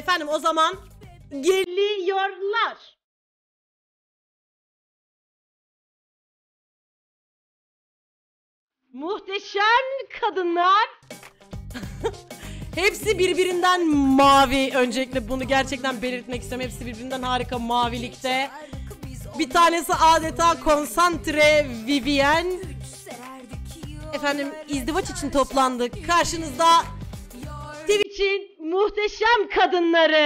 Efendim o zaman geliyorlar. Muhteşem kadınlar. Hepsi birbirinden mavi. Öncelikle bunu gerçekten belirtmek istiyorum. Hepsi birbirinden harika mavilikte. Bir tanesi adeta konsantre Vivien. Efendim izdivaç için toplandık. Karşınızda Twitch'in muhteşem kadınları.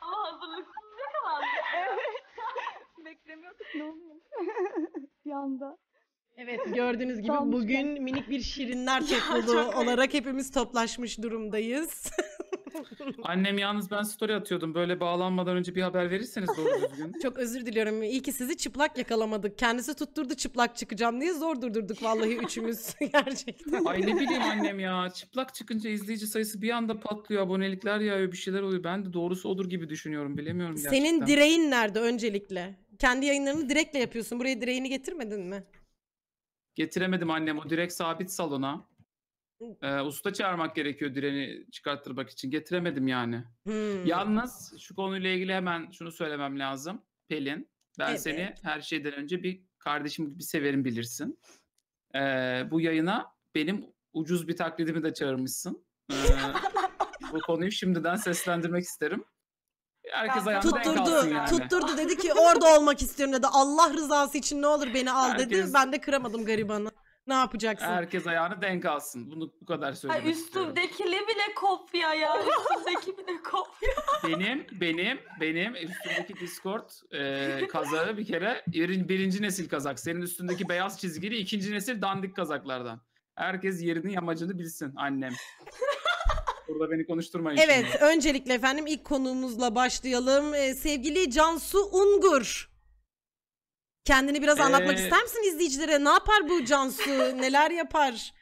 Ama hazırlıksız yakalandı. evet. Beklemiyorduk ne olmuş. bir anda. Evet gördüğünüz gibi bugün minik bir şirinler topluluğu olarak hepimiz toplaşmış durumdayız. Annem yalnız ben story atıyordum. Böyle bağlanmadan önce bir haber verirseniz doğru düzgün. Çok özür diliyorum. İyi ki sizi çıplak yakalamadık. Kendisi tutturdu çıplak çıkacağım diye zor durdurduk vallahi üçümüz gerçekten. Ay ne bileyim annem ya. Çıplak çıkınca izleyici sayısı bir anda patlıyor. Abonelikler ya bir şeyler oluyor. Ben de doğrusu odur gibi düşünüyorum. Bilemiyorum gerçekten. Senin direğin nerede öncelikle? Kendi yayınlarını direkle yapıyorsun. Buraya direğini getirmedin mi? Getiremedim annem. O direkt sabit salona e, usta çağırmak gerekiyor direni çıkarttırmak için. Getiremedim yani. Hmm. Yalnız şu konuyla ilgili hemen şunu söylemem lazım. Pelin ben evet. seni her şeyden önce bir kardeşim gibi severim bilirsin. E, bu yayına benim ucuz bir taklidimi de çağırmışsın. E, bu konuyu şimdiden seslendirmek isterim. Herkes ben ayağında tutturdu, yani. tutturdu dedi ki orada olmak istiyorum dedi. Allah rızası için ne olur beni al Herkes... dedi. Ben de kıramadım garibanı. Ne yapacaksın? Herkes ayağını denk alsın. Bunu bu kadar söylemek Ay, Üstümdekili bile kopya ya. Üstümdeki bile kopya. Benim, benim, benim üstümdeki Discord e, kazağı bir kere birinci nesil kazak. Senin üstündeki beyaz çizgili ikinci nesil dandik kazaklardan. Herkes yerini yamacını bilsin annem. Burada beni konuşturmayın. Evet, şimdi. öncelikle efendim ilk konuğumuzla başlayalım. Ee, sevgili Cansu Ungur. Kendini biraz anlatmak Ee, ister misin izleyicilere? Ne yapar bu Cansu? Neler yapar?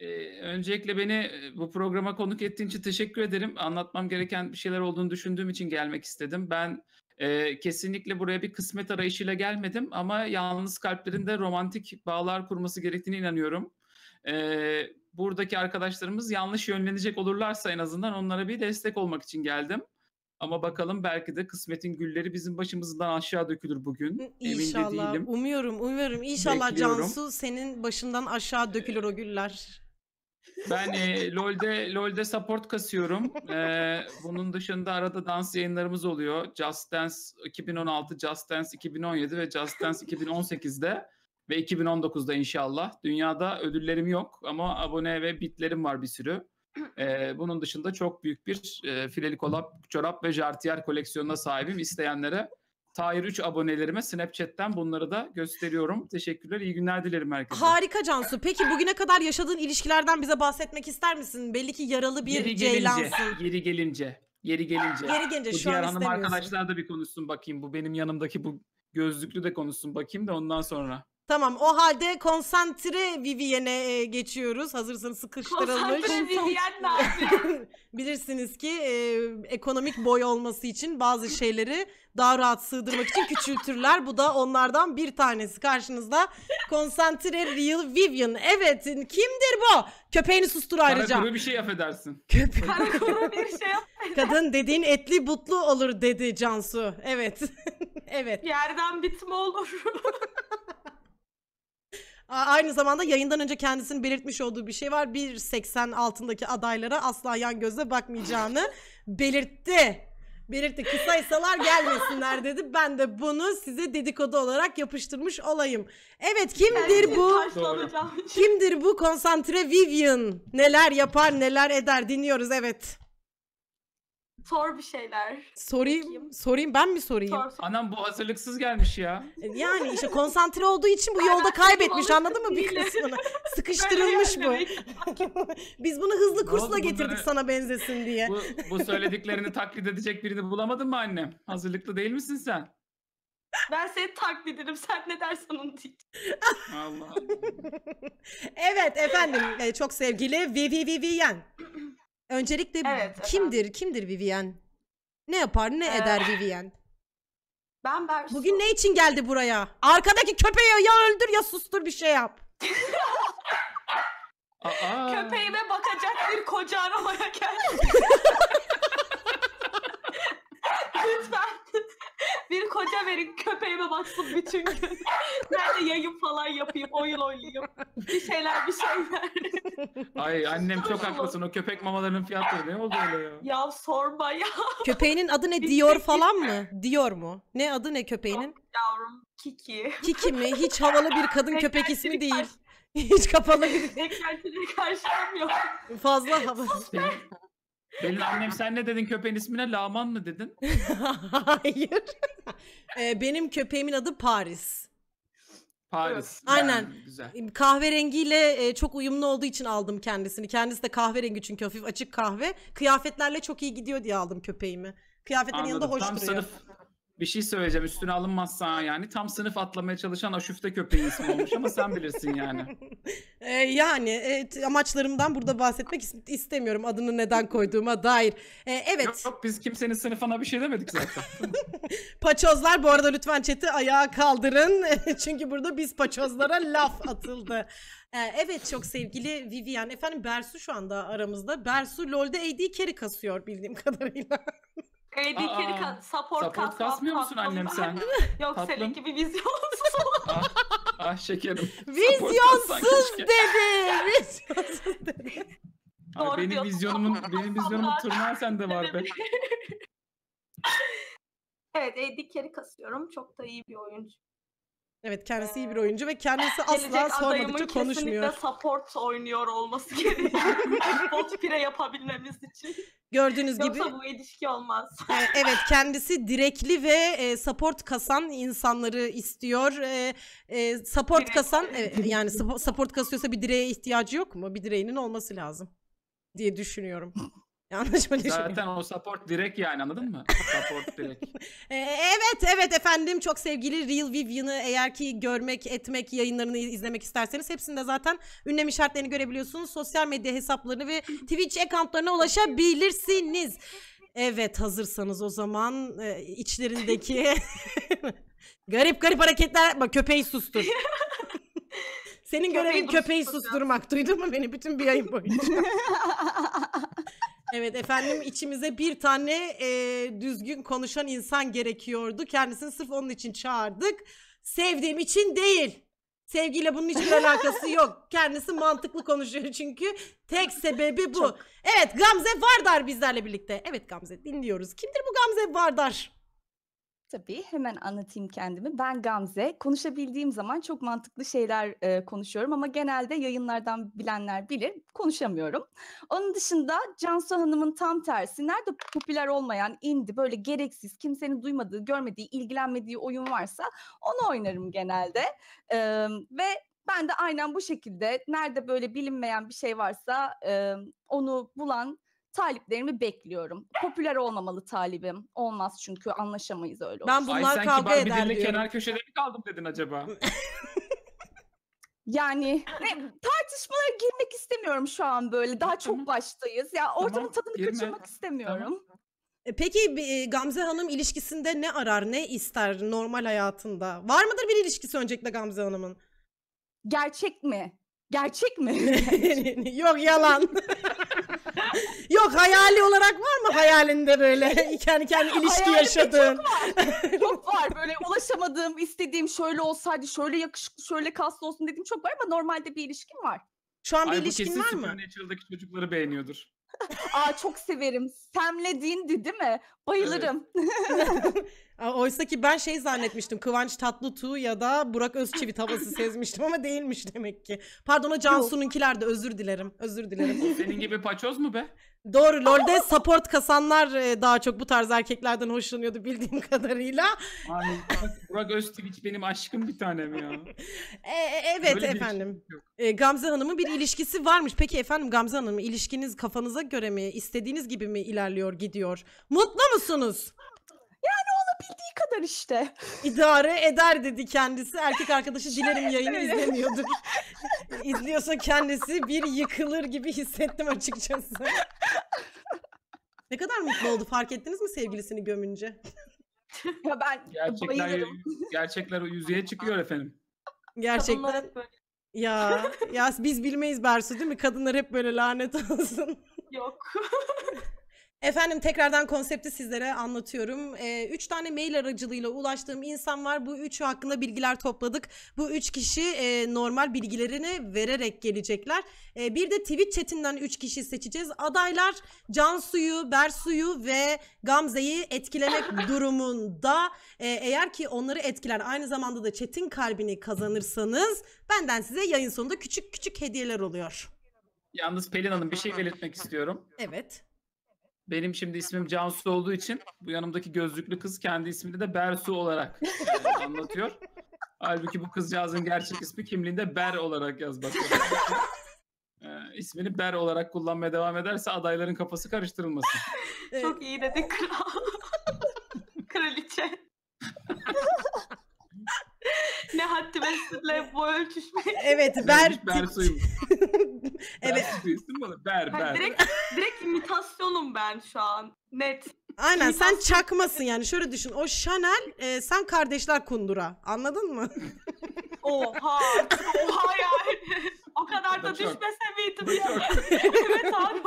Eee, öncelikle beni e, bu programa konuk ettiğin için teşekkür ederim. Anlatmam gereken bir şeyler olduğunu düşündüğüm için gelmek istedim. Ben eee, kesinlikle buraya bir kısmet arayışıyla gelmedim ama yalnız kalplerinde romantik bağlar kurması gerektiğine inanıyorum. Eee, buradaki arkadaşlarımız yanlış yönlenecek olurlarsa en azından onlara bir destek olmak için geldim. Ama bakalım belki de kısmetin gülleri bizim başımızdan aşağı dökülür bugün. İnşallah. Emin de Umuyorum, umuyorum. İnşallah Bekliyorum. Cansu senin başından aşağı dökülür o güller. Ben e, LoL'de LoL'de support kasıyorum. E, bunun dışında arada dans yayınlarımız oluyor. Just Dance 2016, Just Dance 2017 ve Just Dance 2018'de ve 2019'da inşallah. Dünyada ödüllerim yok ama abone ve bitlerim var bir sürü. E, bunun dışında çok büyük bir e, fileli kolap, çorap ve jartiyer koleksiyonuna sahibim. İsteyenlere Tahir 3 abonelerime Snapchat'ten bunları da gösteriyorum. Teşekkürler, iyi günler dilerim herkese. Harika Cansu. Peki bugüne kadar yaşadığın ilişkilerden bize bahsetmek ister misin? Belli ki yaralı bir yeri gelince, ceylansın. Yeri gelince. Yeri gelince. Yeri gelince bu şu diğer an hanım arkadaşlar da bir konuşsun bakayım. Bu benim yanımdaki bu gözlüklü de konuşsun bakayım da ondan sonra. Tamam o halde konsantre Vivienne'e e, geçiyoruz. Hazırsanız sıkıştırılmış. Konsantre Vivienne abi. Bilirsiniz ki e, ekonomik boy olması için bazı şeyleri daha rahat sığdırmak için küçültürler. Bu da onlardan bir tanesi karşınızda. Konsantre Real Vivian. Evet kimdir bu? Köpeğini sustur ayrıca. Karakuru bir şey affedersin. Köpe Karakuru bir şey affedersin. Kadın dediğin etli butlu olur dedi Cansu. Evet. evet. Yerden bitme olur. Aynı zamanda yayından önce kendisinin belirtmiş olduğu bir şey var. 1.80 altındaki adaylara asla yan gözle bakmayacağını belirtti. Belirtti kısaysalar gelmesinler dedi. Ben de bunu size dedikodu olarak yapıştırmış olayım. Evet kimdir bu? Kimdir bu konsantre Vivian? Neler yapar neler eder dinliyoruz evet. Sor bir şeyler. Sorayım. Bakayım. Sorayım ben mi sorayım? Sor, sor. Anam bu hazırlıksız gelmiş ya. E, yani işte konsantre olduğu için bu yolda kaybetmiş anladın mı bir kısmını? Sıkıştırılmış bu. Biz bunu hızlı kursla getirdik sana benzesin diye. Bu, bu söylediklerini taklit edecek birini bulamadın mı annem? Hazırlıklı değil misin sen? Ben seni taklit ederim. Sen ne dersen onu diyeceğim. Allah. evet efendim e, çok sevgili Vivi Vivian. Öncelikle Evet, kimdir? efendim. Kimdir Vivian? Ne yapar, ne Ee, eder Vivian? Ben Bersu. Bugün ne için geldi buraya? Arkadaki köpeği ya öldür ya sustur bir şey yap. köpeğime bakacak bir koca aramaya geldim. Lütfen. bir koca verin köpeğime baksın bütün gün. ben de yayın falan yapayım, oyun oynayayım. Bir şeyler bir şeyler. Ay annem çok haklısın. O köpek mamalarının fiyatları ne oldu öyle ya? Ya sorma ya. Köpeğinin adı ne? Dior şey falan mı? Dior mu? Ne adı ne köpeğinin? Yok yavrum Kiki. Kiki mi? Hiç havalı bir kadın köpek ismi değil. Hiç kapalı bir... Beklentileri karşılamıyor. Fazla havalı. Benim annem sen ne dedin köpeğin ismine? Laman mı dedin? Hayır. Ee, benim köpeğimin adı Paris. Paris. Aynen. Yani, güzel. Kahverengiyle e, çok uyumlu olduğu için aldım kendisini. Kendisi de kahverengi çünkü hafif açık kahve. Kıyafetlerle çok iyi gidiyor diye aldım köpeğimi. Kıyafetlerin Anladım. yanında hoş Tam duruyor. Sınıf, bir şey söyleyeceğim üstüne alınmazsa yani tam sınıf atlamaya çalışan aşufte köpeği ismi olmuş ama sen bilirsin yani. Ee, yani evet, amaçlarımdan burada bahsetmek istemiyorum adını neden koyduğuma dair. Ee, evet. Yok, yok biz kimsenin sınıfına bir şey demedik zaten. paçozlar bu arada lütfen chat'i ayağa kaldırın çünkü burada biz paçozlara laf atıldı. E, evet çok sevgili Vivian. Efendim Bersu şu anda aramızda. Bersu LoL'de AD carry kasıyor bildiğim kadarıyla. Dedikleri Aa, kan, support, support kas, kasmıyor musun annem sen? Yok Tatlım. senin gibi vizyonsuz. ah, ah şekerim. Vizyonsuz dedi. Vizyonsuz dedi. benim vizyonumun benim vizyonumun tırnağı sende var be. evet, Eddie Carey kasıyorum. Çok da iyi bir oyuncu. Evet kendisi iyi bir ee, oyuncu ve kendisi asla sormadıkça konuşmuyor. kesinlikle support oynuyor olması gerekiyor. Bot pire yapabilmemiz için. Gördüğünüz Yoksa gibi. Yoksa bu ilişki olmaz. Ee, evet kendisi direkli ve e, support kasan insanları istiyor. Ee, e, support Direkt. kasan e, yani support kasıyorsa bir direğe ihtiyacı yok mu? Bir direğinin olması lazım diye düşünüyorum. Yanlış mı düşünüyorum? Zaten o support direkt yani anladın mı? support direkt. E, evet evet efendim çok sevgili Real Vivian'ı eğer ki görmek etmek yayınlarını izlemek isterseniz hepsinde zaten ünlem işaretlerini görebiliyorsunuz. Sosyal medya hesaplarını ve Twitch accountlarına ulaşabilirsiniz. Evet hazırsanız o zaman e, içlerindeki garip garip hareketler bak köpeği sustur. Senin görevin köpeği susturmak. Duydun mu beni bütün bir yayın boyunca? Evet efendim içimize bir tane e, düzgün konuşan insan gerekiyordu. Kendisini sırf onun için çağırdık. Sevdiğim için değil. Sevgiyle bunun hiçbir alakası yok. Kendisi mantıklı konuşuyor çünkü. Tek sebebi bu. Çok. Evet Gamze Vardar bizlerle birlikte. Evet Gamze dinliyoruz. Kimdir bu Gamze Vardar? Tabii hemen anlatayım kendimi. Ben Gamze. Konuşabildiğim zaman çok mantıklı şeyler e, konuşuyorum ama genelde yayınlardan bilenler bilir konuşamıyorum. Onun dışında Cansu Hanım'ın tam tersi nerede popüler olmayan indi böyle gereksiz kimsenin duymadığı, görmediği, ilgilenmediği oyun varsa onu oynarım genelde. E, ve ben de aynen bu şekilde nerede böyle bilinmeyen bir şey varsa e, onu bulan taliplerimi bekliyorum. Popüler olmamalı talibim. Olmaz çünkü anlaşamayız öyle. Olsun. Ben bunlar Ay, kavga eder diyorum. Sanki kenar köşede mi kaldım dedin acaba? Yani ne, tartışmalara girmek istemiyorum şu an böyle. Daha çok baştayız. Ya ortamın tadını girme. kaçırmak istemiyorum. Tamam. E, peki e, Gamze Hanım ilişkisinde ne arar, ne ister normal hayatında? Var mıdır bir ilişkisi öncelikle Gamze Hanım'ın? Gerçek mi? Gerçek mi? Yok yalan. Yok hayali olarak var mı hayalinde böyle kendi kendi ilişki Hayalimde yaşadığın? Çok var. çok var. Böyle ulaşamadığım, istediğim şöyle olsaydı, şöyle yakışıklı, şöyle kaslı olsun dediğim çok var ama normalde bir ilişkim var. Şu an bir Ay, ilişkin var mı? Supernatural'daki çocukları beğeniyordur. Aa çok severim. Semle Dindi değil mi? Bayılırım. Evet. Oysa ki ben şey zannetmiştim. Kıvanç Tatlıtuğ ya da Burak Özçivit havası sezmiştim ama değilmiş demek ki. Pardon o Cansu'nunkiler de özür dilerim. Özür dilerim. Senin gibi paçoz mu be? Doğru LoL'de support kasanlar e, daha çok bu tarz erkeklerden hoşlanıyordu bildiğim kadarıyla. Ay, Burak Özçivit benim aşkım bir tanem ya. E, e, evet Böyle efendim. E, Gamze Hanım'ın bir ilişkisi varmış. Peki efendim Gamze Hanım ilişkiniz kafanıza göre mi istediğiniz gibi mi ilerliyor gidiyor? Mutlu musunuz? Bildiği kadar işte. İdare eder dedi kendisi. Erkek arkadaşı dilerim yayını izlemiyordur. İzliyorsa kendisi bir yıkılır gibi hissettim açıkçası. ne kadar mutlu oldu fark ettiniz mi sevgilisini gömünce? ya ben gerçekler, bayılırım. gerçekler yüzeye çıkıyor efendim. Gerçekten. Ya, ya biz bilmeyiz Bersu değil mi? Kadınlar hep böyle lanet olsun. Yok. Efendim tekrardan konsepti sizlere anlatıyorum. Ee, üç tane mail aracılığıyla ulaştığım insan var. Bu üçü hakkında bilgiler topladık. Bu üç kişi e, normal bilgilerini vererek gelecekler. E, bir de Twitch chatinden üç kişi seçeceğiz. Adaylar Cansu'yu, Bersu'yu ve Gamze'yi etkilemek durumunda. E, eğer ki onları etkiler aynı zamanda da chatin kalbini kazanırsanız benden size yayın sonunda küçük küçük hediyeler oluyor. Yalnız Pelin Hanım bir şey belirtmek istiyorum. Evet. Benim şimdi ismim Cansu olduğu için bu yanımdaki gözlüklü kız kendi ismini de Bersu olarak e, anlatıyor. Halbuki bu kızcağızın gerçek ismi kimliğinde Ber olarak yazmakta. e, ismini Ber olarak kullanmaya devam ederse adayların kafası karıştırılmasın. Çok iyi dedin kral. Kraliçe. Selahattin ve Sırla bu ölçüşme. Evet ber. Ber suyum. evet. Ber bana. Ber ber. Yani direkt, direkt imitasyonum ben şu an. Net. Aynen sen çakmasın yani şöyle düşün o Chanel e, sen kardeşler kundura anladın mı? oha oha yani o kadar da düşmese miydim ya? evet abi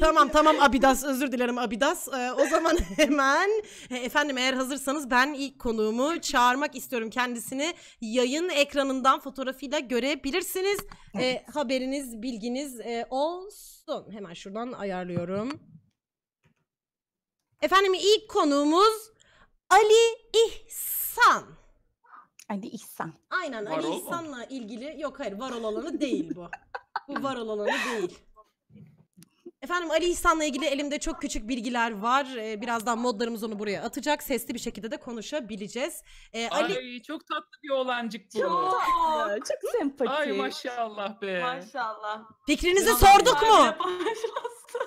Tamam tamam Abidas özür dilerim Abidas. Ee, o zaman hemen e, efendim eğer hazırsanız ben ilk konuğumu çağırmak istiyorum. Kendisini yayın ekranından fotoğrafıyla görebilirsiniz. Ee, haberiniz bilginiz e, olsun. Hemen şuradan ayarlıyorum. Efendim ilk konuğumuz Ali İhsan. Ali İhsan. Aynen var Ali İhsan'la ilgili yok hayır var olanı değil bu. Bu var olanı değil. Efendim Ali İhsan'la ilgili elimde çok küçük bilgiler var. Ee, birazdan modlarımız onu buraya atacak. Sesli bir şekilde de konuşabileceğiz. Ee, Ali... çok tatlı bir oğlancık bu. Çok, çok sempatik. Ay maşallah be. Maşallah. Fikrinizi ya, sorduk mu?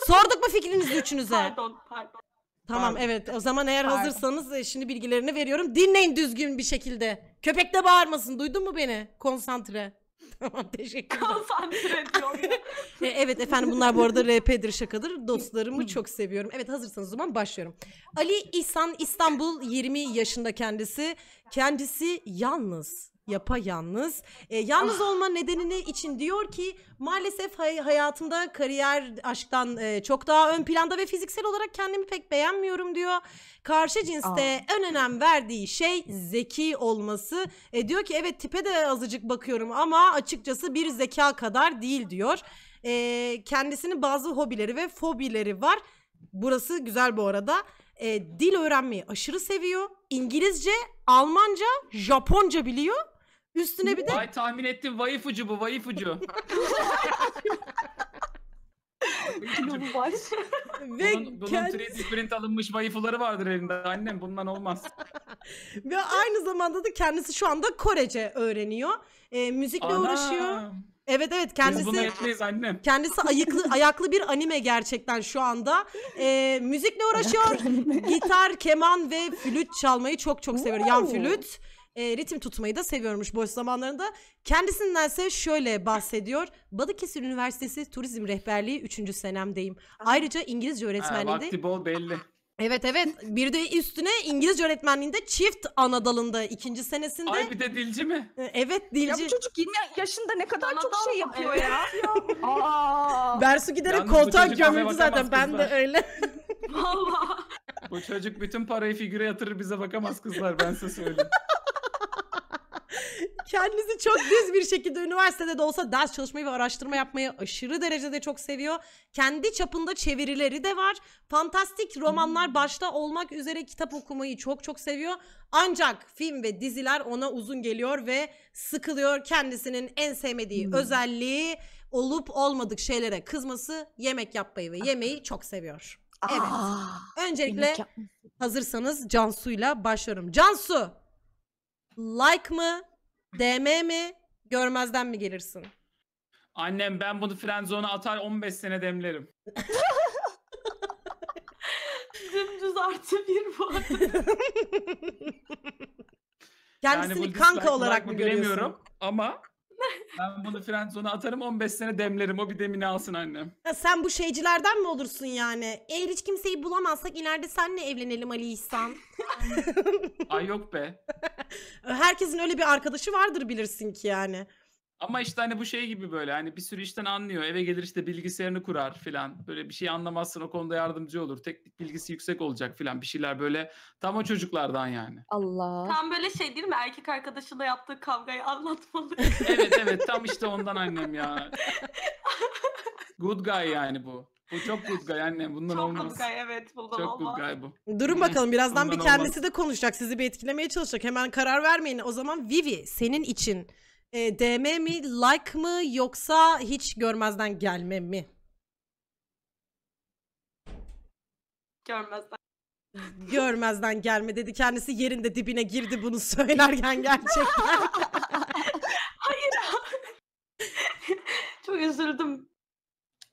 sorduk mu fikrinizi üçünüze? Pardon pardon. Tamam pardon. evet o zaman eğer pardon. hazırsanız e, şimdi bilgilerini veriyorum. Dinleyin düzgün bir şekilde. Köpek de bağırmasın duydun mu beni? Konsantre. Tamam teşekkür Konsantre ediyorum. e, evet efendim bunlar bu arada RP'dir şakadır. Dostlarımı çok seviyorum. Evet hazırsanız o zaman başlıyorum. Ali İhsan İstanbul 20 yaşında kendisi. Kendisi yalnız yapayalnız. E, yalnız ah. olma nedenini için diyor ki maalesef hay- hayatımda kariyer aşktan e, çok daha ön planda ve fiziksel olarak kendimi pek beğenmiyorum diyor. Karşı cinste ah. en önem verdiği şey zeki olması. E, diyor ki evet tipe de azıcık bakıyorum ama açıkçası bir zeka kadar değil diyor. E, kendisinin bazı hobileri ve fobileri var. Burası güzel bu arada e, dil öğrenmeyi aşırı seviyor. İngilizce, Almanca, Japonca biliyor Üstüne bir de Vay tahmin ettim vayıf bu vayıf ucu. baş. ve Bunun, bunun kend- 3D print alınmış vayıfları vardır elinde annem bundan olmaz. ve aynı zamanda da kendisi şu anda Korece öğreniyor. Ee, müzikle Anam. uğraşıyor. Evet evet Biz bunu kendisi etmeyiz annem. kendisi ayıklı ayaklı bir anime gerçekten şu anda. Ee, müzikle uğraşıyor. Gitar, keman ve flüt çalmayı çok çok seviyor. Yan flüt e, ritim tutmayı da seviyormuş boş zamanlarında. Kendisinden ise şöyle bahsediyor. Balıkesir Üniversitesi Turizm Rehberliği 3. senemdeyim. Ayrıca İngilizce öğretmenliğinde... Ha, vakti bol belli. Evet evet bir de üstüne İngilizce öğretmenliğinde çift ana dalında ikinci senesinde. Ay bir de dilci mi? E, evet dilci. Ya bu çocuk 20 yaşında ne kadar Anadolu çok şey yapıyor ya. Aa. Bersu giderek Yalnız koltuğa gömüldü zaten ben de öyle. Valla. bu çocuk bütün parayı figüre yatırır bize bakamaz kızlar ben size söyleyeyim. Kendisi çok düz bir şekilde üniversitede de olsa ders çalışmayı ve araştırma yapmayı aşırı derecede çok seviyor. Kendi çapında çevirileri de var. Fantastik romanlar hmm. başta olmak üzere kitap okumayı çok çok seviyor. Ancak film ve diziler ona uzun geliyor ve sıkılıyor. Kendisinin en sevmediği hmm. özelliği olup olmadık şeylere kızması, yemek yapmayı ve ah. yemeği çok seviyor. Ah. Evet. Aa, Öncelikle hazırsanız Cansu'yla başlıyorum. Cansu! Like mı? DM mi? Görmezden mi gelirsin? Annem ben bunu frenzona atar 15 sene demlerim. Dümdüz artı bir bu arada. Kendisini bu kanka olarak like mı görüyorsun? bilemiyorum ama ben bunu Friendzone'a atarım 15 sene demlerim. O bir demini alsın annem. Ha, sen bu şeycilerden mi olursun yani? Eğer hiç kimseyi bulamazsak ileride senle evlenelim Ali İhsan. Ay yok be. Herkesin öyle bir arkadaşı vardır bilirsin ki yani. Ama işte hani bu şey gibi böyle hani bir sürü işten anlıyor. Eve gelir işte bilgisayarını kurar filan. Böyle bir şey anlamazsın o konuda yardımcı olur. Teknik bilgisi yüksek olacak filan. Bir şeyler böyle tam o çocuklardan yani. Allah. Tam böyle şey değil mi? Erkek arkadaşıyla yaptığı kavgayı anlatmalı. evet evet tam işte ondan annem ya. Good guy yani bu. Bu çok good guy annem. Bundan çok olmaz. Çok good guy evet. buldum. çok olmaz. good guy bu. Durun bakalım birazdan bundan bir kendisi olmaz. de konuşacak. Sizi bir etkilemeye çalışacak. Hemen karar vermeyin. O zaman Vivi senin için e, ee, DM mi, like mı yoksa hiç görmezden gelme mi? Görmezden. Görmezden gelme dedi. Kendisi yerinde dibine girdi bunu söylerken gerçekten. Hayır. Çok üzüldüm.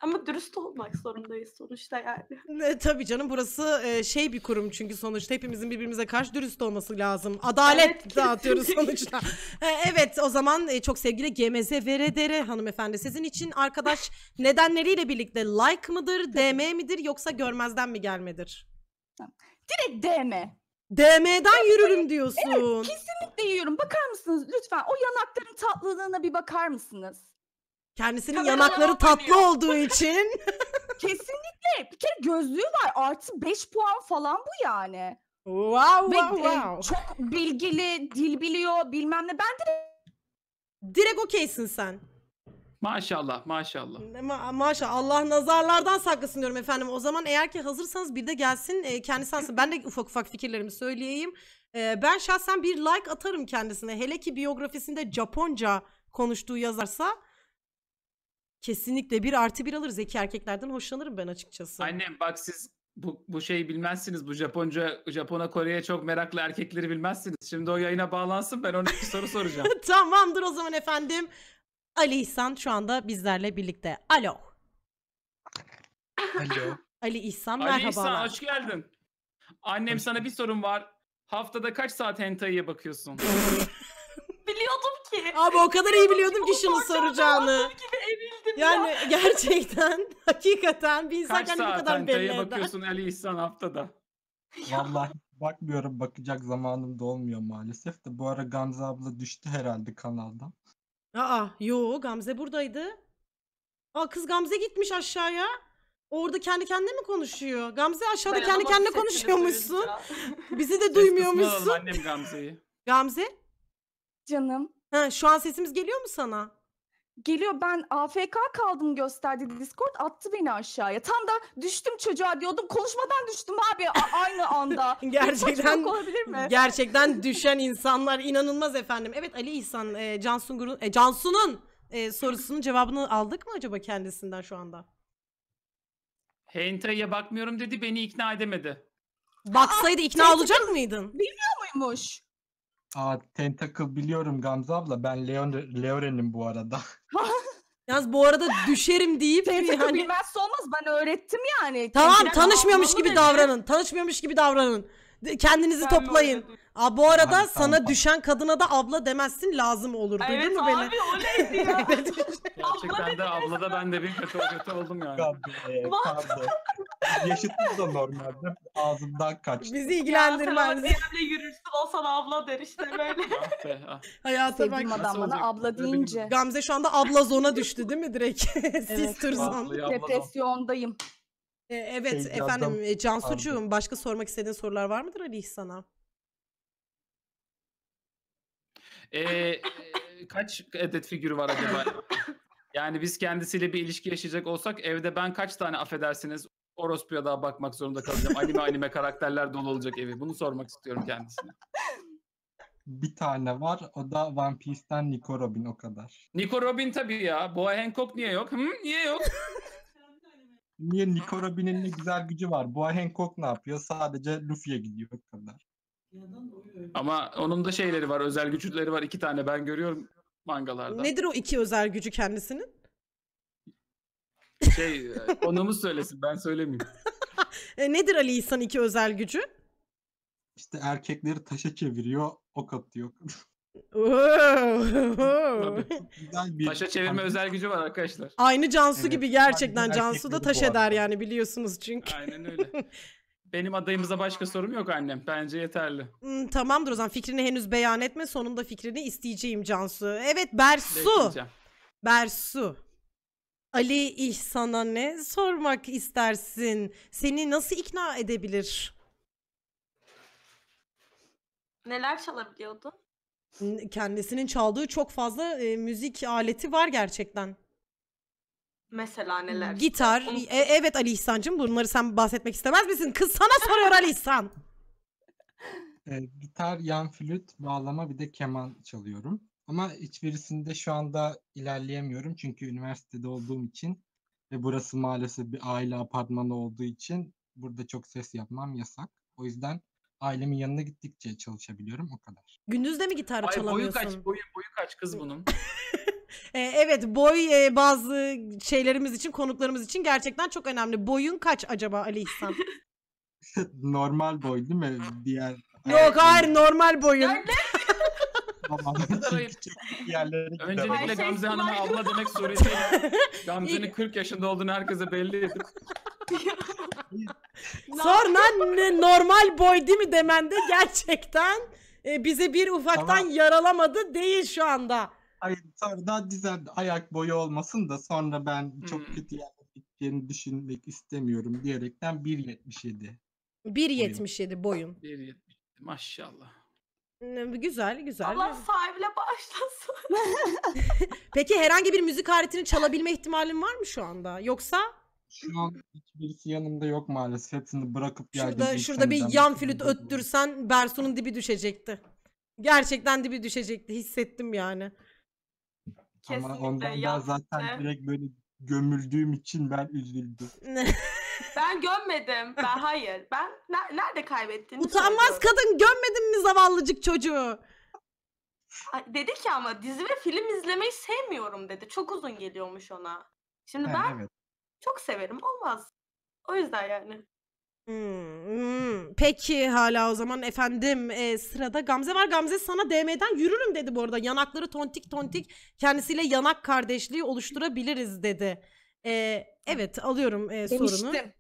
Ama dürüst olmak zorundayız sonuçta yani. E, tabii canım burası e, şey bir kurum çünkü sonuçta hepimizin birbirimize karşı dürüst olması lazım. Adalet evet, dağıtıyoruz sonuçta. E, evet o zaman e, çok sevgili GMZ Veredere hanımefendi sizin için arkadaş nedenleriyle birlikte like mıdır, DM midir yoksa görmezden mi gelmedir? Direkt DM. DM'den yürürüm diyorsun. Evet kesinlikle yürüyorum. Bakar mısınız lütfen o yanakların tatlılığına bir bakar mısınız? Kendisinin Kameralara yanakları tatlı bakmıyor. olduğu için. Kesinlikle. Bir kere gözlüğü var. Artı 5 puan falan bu yani. Wow Ve wow e, wow. çok bilgili, dil biliyor bilmem ne. Ben direkt Direkt okeysin sen. Maşallah maşallah. Ma- maşallah Allah nazarlardan saklasın diyorum efendim. O zaman eğer ki hazırsanız bir de gelsin e, kendisi alsın. Ben de ufak ufak fikirlerimi söyleyeyim. E, ben şahsen bir like atarım kendisine. Hele ki biyografisinde Japonca konuştuğu yazarsa Kesinlikle bir artı bir alır. Zeki erkeklerden hoşlanırım ben açıkçası. Annem bak siz bu, bu şeyi bilmezsiniz. Bu Japonca, Japona, Kore'ye çok meraklı erkekleri bilmezsiniz. Şimdi o yayına bağlansın ben ona iki soru soracağım. Tamamdır o zaman efendim. Ali İhsan şu anda bizlerle birlikte. Alo. Alo. Ali İhsan merhaba. Ali İhsan hoş geldin. Annem Hoş- sana bir sorum var. Haftada kaç saat hentai'ye bakıyorsun? Biliyordum ki. Abi o kadar iyi biliyordum ki şunu soracağını. Gibi yani gerçekten hakikaten bir insan Kaç kendini bu saat kadar belli haritaya eder. bakıyorsun Ali İhsan haftada? Vallahi bakmıyorum bakacak zamanım da olmuyor maalesef de bu ara Gamze abla düştü herhalde kanaldan. Aa yo Gamze buradaydı. Aa kız Gamze gitmiş aşağıya. Orada kendi kendine mi konuşuyor? Gamze aşağıda kendi kendine konuşuyormuşsun. Bizi de duymuyormuşsun. annem Gamze'yi. Gamze Canım. ha, şu an sesimiz geliyor mu sana? geliyor ben AFK kaldım gösterdi Discord attı beni aşağıya. Tam da düştüm çocuğa diyordum konuşmadan düştüm abi aynı anda. gerçekten olabilir mi? Gerçekten düşen insanlar inanılmaz efendim. Evet Ali İhsan e, Cansungur'un e, Cansu'nun e, sorusunun cevabını aldık mı acaba kendisinden şu anda? Hentai bakmıyorum dedi beni ikna edemedi. Baksaydı ikna Aa, olacak mıydın? Bilmiyor muymuş? Aa, Tentacle biliyorum Gamze abla. Ben Leon Leoren'im bu arada. Yalnız bu arada düşerim deyip Tentacle yani... bilmezse olmaz. Ben öğrettim yani. Tamam Tentacle tanışmıyormuş gibi davranın. Tanışmıyormuş gibi davranın. Kendinizi ben toplayın. Aa, bu arada Abi, sana tamam. düşen kadına da abla demezsin lazım olur. Duydun evet, mu beni? Evet abi o neydi ya? Gerçekten de abla da ben de bir kötü, kötü oldum yani. Kablo. Kablo. Yaşıtımız da normalde ağzımdan kaçtı. Bizi ilgilendirmez. Ya sen yürürsün o sana abla der işte böyle. Ah ah. Hayata bak. adam bana abla deyince. Gamze şu anda abla zona düştü değil mi direkt? Sister zon. Depresyondayım. E, evet şey, efendim adam, e, Cansucuğum başka sormak istediğin sorular var mıdır Ali İhsan'a? Ee, e, kaç adet figürü var acaba? yani biz kendisiyle bir ilişki yaşayacak olsak evde ben kaç tane affedersiniz orospuya daha bakmak zorunda kalacağım. Anime anime karakterler dolu olacak evi. Bunu sormak istiyorum kendisine. Bir tane var. O da One Piece'ten Nico Robin o kadar. Nico Robin tabii ya. Boa Hancock niye yok? Hı? Niye yok? niye Nico Robin'in ne güzel gücü var. Boa Hancock ne yapıyor? Sadece Luffy'ye gidiyor o kadar. Ama onun da şeyleri var, özel güçleri var. İki tane ben görüyorum mangalarda. Nedir o iki özel gücü kendisinin? Şey, e, konuğumuz söylesin ben söylemeyeyim. E, nedir Ali İhsan iki özel gücü? İşte erkekleri taşa çeviriyor, ok atıyor. Tabii. Güzel bir Taşa çevirme özel gücü var arkadaşlar. Aynı Cansu Evet, gibi gerçekten. Cansu da taş eder yani biliyorsunuz çünkü. Aynen öyle. Benim adayımıza başka sorum yok annem. Bence yeterli. Hmm, tamamdır o zaman fikrini henüz beyan etme. Sonunda fikrini isteyeceğim Cansu. Evet Bersu. Bersu. Ali İhsan'a ne sormak istersin? Seni nasıl ikna edebilir? Neler çalabiliyordun? Kendisinin çaldığı çok fazla e, müzik aleti var gerçekten. Mesela neler? Gitar. E, evet Ali İhsan'cığım bunları sen bahsetmek istemez misin? Kız sana soruyor Ali İhsan. E, gitar, yan flüt, bağlama bir de keman çalıyorum. Ama hiçbirisinde şu anda ilerleyemiyorum çünkü üniversitede olduğum için ve burası maalesef bir aile apartmanı olduğu için burada çok ses yapmam yasak. O yüzden ailemin yanına gittikçe çalışabiliyorum o kadar. Gündüz mi gitar çalamıyorsun? Boyu kaç, boyu, boyu kaç kız bunun. e, evet boy e, bazı şeylerimiz için konuklarımız için gerçekten çok önemli. Boyun kaç acaba Ali İhsan? normal boy değil mi? Diğer Yok hayır normal boyun. Tamam. kadar Öncelikle Gamze Hanım'a kolay. abla demek suretiyle Gamze'nin 40 yaşında olduğunu herkese belli edip Sonra ne, normal boy değil mi demende gerçekten e, bize bir ufaktan Tamam. yaralamadı değil şu anda. Hayır sonra dizel ayak boyu olmasın da sonra ben hmm. çok kötü yerlere gideceğini düşünmek istemiyorum diyerekten 1.77. 1.77 boyun. 1.77 maşallah. Güzel güzel. Allah sahibine başlasın. Peki herhangi bir müzik aletini çalabilme ihtimalin var mı şu anda? Yoksa? Şu an hiçbirisi yanımda yok maalesef. Hepsini bırakıp geldim. Şurada, şurada bir yan flüt öttürsen Bersu'nun dibi düşecekti. Gerçekten dibi düşecekti. Hissettim yani. Kesinlikle Ama ondan yaptı. ben zaten direkt böyle gömüldüğüm için ben üzüldüm. ben gömmedim. Ben hayır. Ben ne, nerede kaybettin? Utanmaz söylüyorum. kadın gömmedin mi zavallıcık çocuğu? Dedi ki ama dizi ve film izlemeyi sevmiyorum dedi. Çok uzun geliyormuş ona. Şimdi Ha, ben evet. çok severim. Olmaz. O yüzden yani. Hmm, hmm, peki hala o zaman efendim e, sırada Gamze var. Gamze sana DM'den yürürüm dedi bu arada. Yanakları tontik tontik kendisiyle yanak kardeşliği oluşturabiliriz dedi. E, evet alıyorum e, sorunu. Demiştim.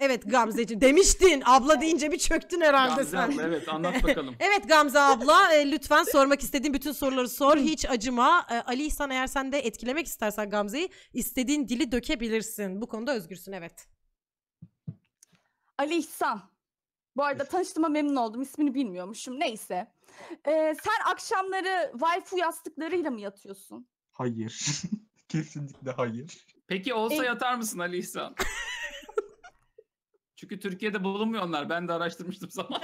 Evet Gamzeciğim demiştin abla deyince bir çöktün herhalde Gamze sen. abla evet anlat bakalım. evet Gamze abla e, lütfen sormak istediğin bütün soruları sor hiç acıma. E, Ali İhsan eğer sen de etkilemek istersen Gamze'yi istediğin dili dökebilirsin. Bu konuda özgürsün evet. Ali İhsan. Bu arada tanıştığıma memnun oldum. İsmini bilmiyormuşum. Neyse. Ee, sen akşamları waifu yastıklarıyla mı yatıyorsun? Hayır. Kesinlikle hayır. Peki olsa E- yatar mısın Ali İhsan? Çünkü Türkiye'de bulunmuyor onlar. Ben de araştırmıştım zaman.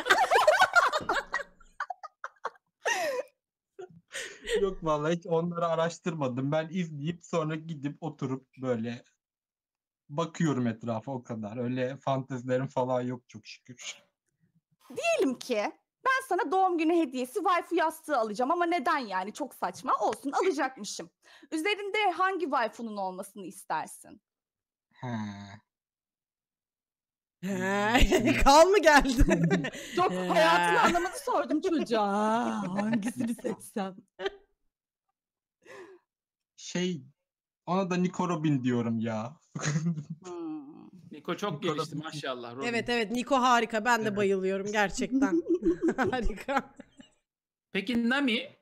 Yok vallahi hiç onları araştırmadım. Ben izleyip sonra gidip oturup böyle bakıyorum etrafa o kadar. Öyle fantezilerim falan yok çok şükür. Diyelim ki ben sana doğum günü hediyesi waifu yastığı alacağım ama neden yani çok saçma olsun alacakmışım. Üzerinde hangi waifunun olmasını istersin? He. He. Hmm. Kal mı geldi? Çok hayatını anlamadı sordum çocuğa. Hangisini seçsem? Şey ona da Nico Robin diyorum ya. Hmm. Niko çok Niko gelişti maşallah. Robin. Evet evet Niko harika. Ben de Evet. bayılıyorum gerçekten. harika. Peki Nami?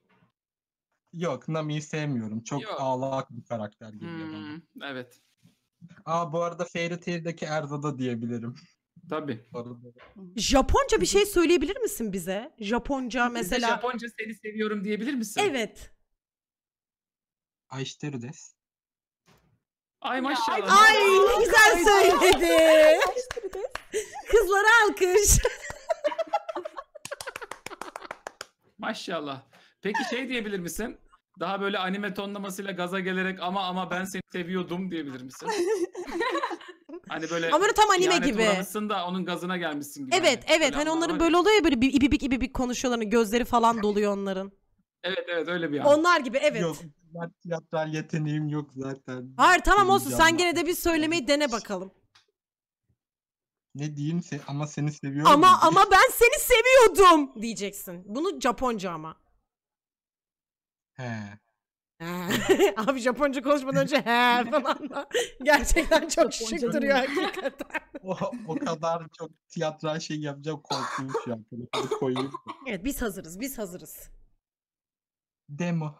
Yok Nami'yi sevmiyorum. Çok Yok. ağlak bir karakter geliyor hmm, bana. evet. Aa bu arada Fairy Tail'deki da diyebilirim. Tabii. Japonca bir şey söyleyebilir misin bize? Japonca Mesela mesela. Japonca seni seviyorum diyebilir misin? Evet. Aishiteru des. Ay maşallah. Ay, ne güzel söyledi. Kızlara alkış. Maşallah. Peki şey diyebilir misin? Daha böyle anime tonlamasıyla gaza gelerek ama ama ben seni seviyordum diyebilir misin? hani böyle Ama böyle tam anime gibi. uğramışsın da onun gazına gelmişsin gibi. Evet Hani evet böyle hani onların böyle oluyor ya böyle ibibik ibibik konuşuyorlar hani gözleri falan doluyor onların. Evet evet öyle bir an. Onlar gibi evet. Yok Maddiyatlar yeteneğim yok zaten. Hayır tamam olsun sen gene de bir söylemeyi dene bakalım. Ne diyeyim se ama seni seviyorum. Ama diye. ama ben seni seviyordum diyeceksin. Bunu Japonca ama. He. Abi Japonca konuşmadan önce he falan da gerçekten çok şık duruyor hakikaten. o, o kadar çok tiyatral şey yapacağım korkuyorum şu an. Koyayım. Evet biz hazırız biz hazırız. Demo.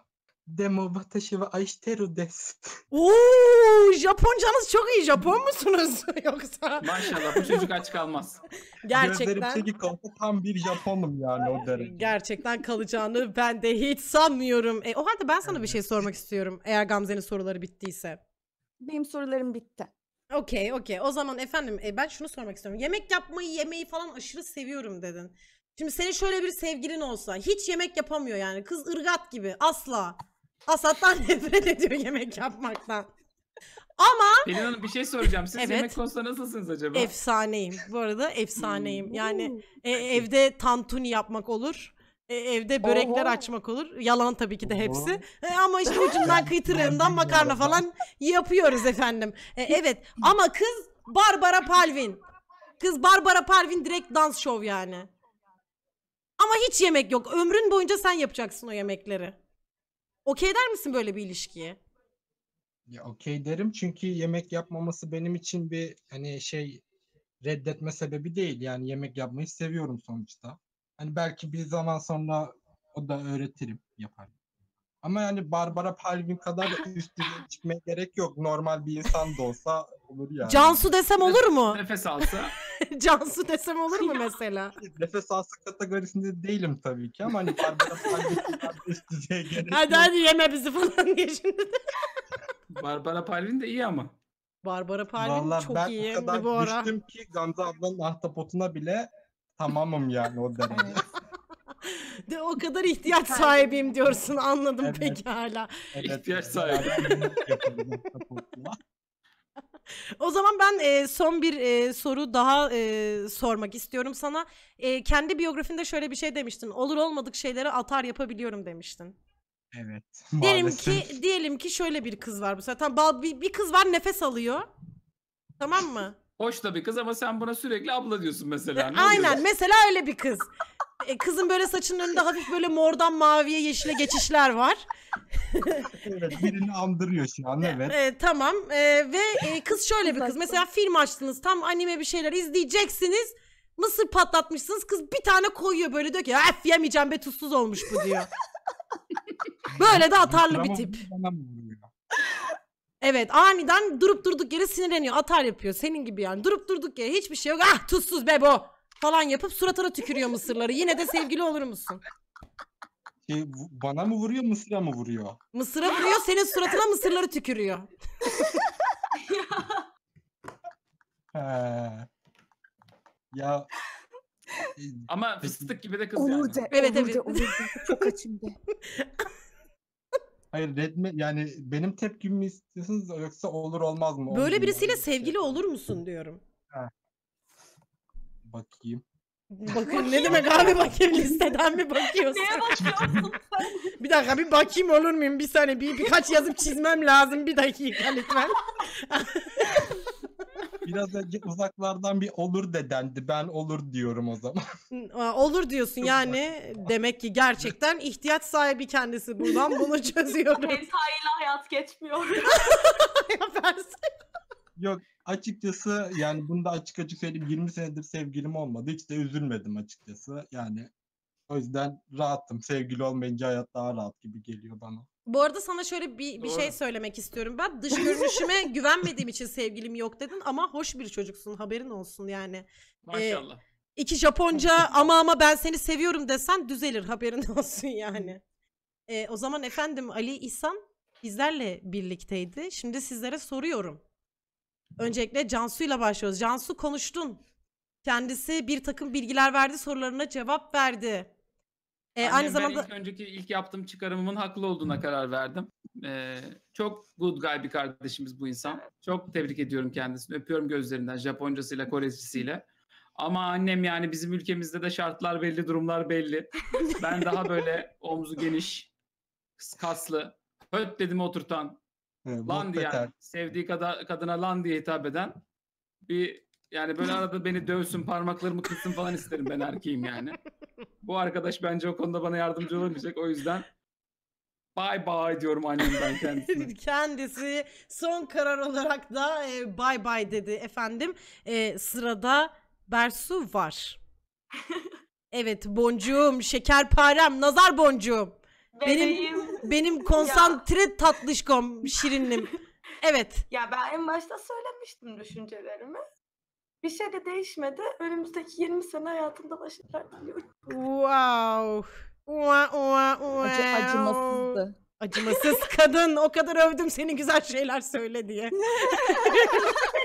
Oo, Japoncanız çok iyi. Japon musunuz yoksa? Maşallah bu çocuk aç kalmaz. Gerçekten. Gözlerim kaldı tam bir Japonum yani o derece. Gerçekten kalacağını ben de hiç sanmıyorum. E, o halde ben sana bir şey sormak istiyorum eğer Gamze'nin soruları bittiyse. Benim sorularım bitti. Okey okey. O zaman efendim e, ben şunu sormak istiyorum. Yemek yapmayı yemeyi falan aşırı seviyorum dedin. Şimdi senin şöyle bir sevgilin olsa hiç yemek yapamıyor yani. Kız ırgat gibi asla. Asattan nefret ediyor yemek yapmaktan. Ama Pelin Hanım bir şey soracağım. Siz Evet. yemek konusunda nasılsınız acaba? efsaneyim. Bu arada efsaneyim. Yani e, evde tantuni yapmak olur. E, evde börekler Oho. açmak olur. Yalan tabii ki de hepsi. E, ama işte ucundan kıytırığından makarna falan yapıyoruz efendim. E, evet ama kız Barbara Palvin. Kız Barbara Palvin direkt dans şov yani. Ama hiç yemek yok. Ömrün boyunca sen yapacaksın o yemekleri. Okey der misin böyle bir ilişkiye? Ya okey derim çünkü yemek yapmaması benim için bir hani şey reddetme sebebi değil. Yani yemek yapmayı seviyorum sonuçta. Hani belki bir zaman sonra o da öğretirim yaparım. Ama yani Barbara Palvin kadar da üstüne çıkmaya gerek yok. Normal bir insan da olsa olur yani. Cansu desem olur mu? Nefes alsa. Cansu desem olur mu mesela? Nefes alsa kategorisinde değilim tabii ki ama hani Barbaros Palvin gerek Hadi yok. hadi yeme bizi falan diye şimdi. Barbara Palvin de iyi ama. Barbara Palvin Vallahi çok ben iyi o kadar bu düştüm ki Gamze ablanın ahtapotuna bile tamamım yani o derece. De o kadar ihtiyaç sahibiyim diyorsun anladım Evet. peki hala. İhtiyaç sahibi. O zaman ben e, son bir e, soru daha e, sormak istiyorum sana. E, kendi biyografinde şöyle bir şey demiştin. Olur olmadık şeyleri atar yapabiliyorum demiştin. Evet. Diyelim maalesef. ki diyelim ki şöyle bir kız var bu sefer. Tamam bir, bir kız var nefes alıyor. Tamam mı? hoş da bir kız ama sen buna sürekli abla diyorsun mesela. Ne Aynen oluyor? mesela öyle bir kız. E, kızın böyle saçının önünde hafif böyle mordan maviye yeşile geçişler var. evet birini andırıyor şu an e, evet. E, tamam e, ve e, kız şöyle bir kız mesela film açtınız tam anime bir şeyler izleyeceksiniz. Mısır patlatmışsınız kız bir tane koyuyor böyle diyor ki öf yemeyeceğim be tuzsuz olmuş bu diyor. böyle de atarlı bir tip. Evet aniden durup durduk yere sinirleniyor. Atar yapıyor senin gibi yani. Durup durduk yere hiçbir şey yok. Ah tuzsuz be bu falan yapıp suratına tükürüyor mısırları. Yine de sevgili olur musun? Şey, bana mı vuruyor mısıra mı vuruyor? Mısıra vuruyor senin suratına mısırları tükürüyor. He. Ya e, Ama fıstık gibi de kız yani. Olurdu. Evet, Evet, evet. olurdu, olurdu. Çok açım de. Hayır red Yani benim tepkimi mi istiyorsunuz yoksa olur olmaz mı? Böyle olur birisiyle mu? Şey. sevgili olur musun diyorum. Ha. Bakayım. Bakın ne demek abi bakayım listeden mi bakıyorsun? Neye bakıyorsun Bir dakika bir bakayım olur muyum? Bir saniye bir, birkaç yazıp çizmem lazım. Bir dakika lütfen. Biraz önce uzaklardan bir olur dedendi. Ben olur diyorum o zaman. Olur diyorsun yani. Demek ki gerçekten ihtiyaç sahibi kendisi buradan bunu çözüyorum. Hentai'yle hayat geçmiyor. Yaparsın. Yok açıkçası yani bunu da açık açık söyleyeyim 20 senedir sevgilim olmadı. Hiç de üzülmedim açıkçası. Yani o yüzden rahatım. Sevgili olmayınca hayat daha rahat gibi geliyor bana. Bu arada sana şöyle bir, bir şey Doğru. şey söylemek istiyorum. Ben dış görünüşüme güvenmediğim için sevgilim yok dedin ama hoş bir çocuksun haberin olsun yani. Ee, Maşallah. Ee, iki Japonca ama ama ben seni seviyorum desen düzelir haberin olsun yani. Ee, o zaman efendim Ali İhsan bizlerle birlikteydi. Şimdi sizlere soruyorum. Öncelikle Cansu'yla başlıyoruz. Cansu konuştun. Kendisi bir takım bilgiler verdi sorularına cevap verdi. Ee, Annem, aynı zamanda ben ilk önceki ilk yaptığım çıkarımımın haklı olduğuna karar verdim. Ee, çok good guy bir kardeşimiz bu insan. Çok tebrik ediyorum kendisini. Öpüyorum gözlerinden Japoncasıyla, Korecisiyle. Ama annem yani bizim ülkemizde de şartlar belli, durumlar belli. Ben daha böyle omzu geniş, kaslı, höt dedim oturtan, evet, lan diyen, sevdiği kadar, kadına lan diye hitap eden bir yani böyle arada beni dövsün, parmaklarımı kıtsın falan isterim ben erkeğim yani. Bu arkadaş bence o konuda bana yardımcı olamayacak. O yüzden Bay bay diyorum annemden kendisine. Kendisi son karar olarak da e, bay bay dedi efendim. E, sırada Bersu var. evet boncuğum, şekerparem, nazar boncuğum. Bebeğim. Benim, benim konsantre tatlışkom, şirinim. Evet. Ya ben en başta söylemiştim düşüncelerimi. Bir şey de değişmedi. Önümüzdeki 20 sene hayatında başarılar diliyorum. Wow. Ua, ua, ua. Acı, acımasızdı. Acımasız kadın. O kadar övdüm seni güzel şeyler söyle diye.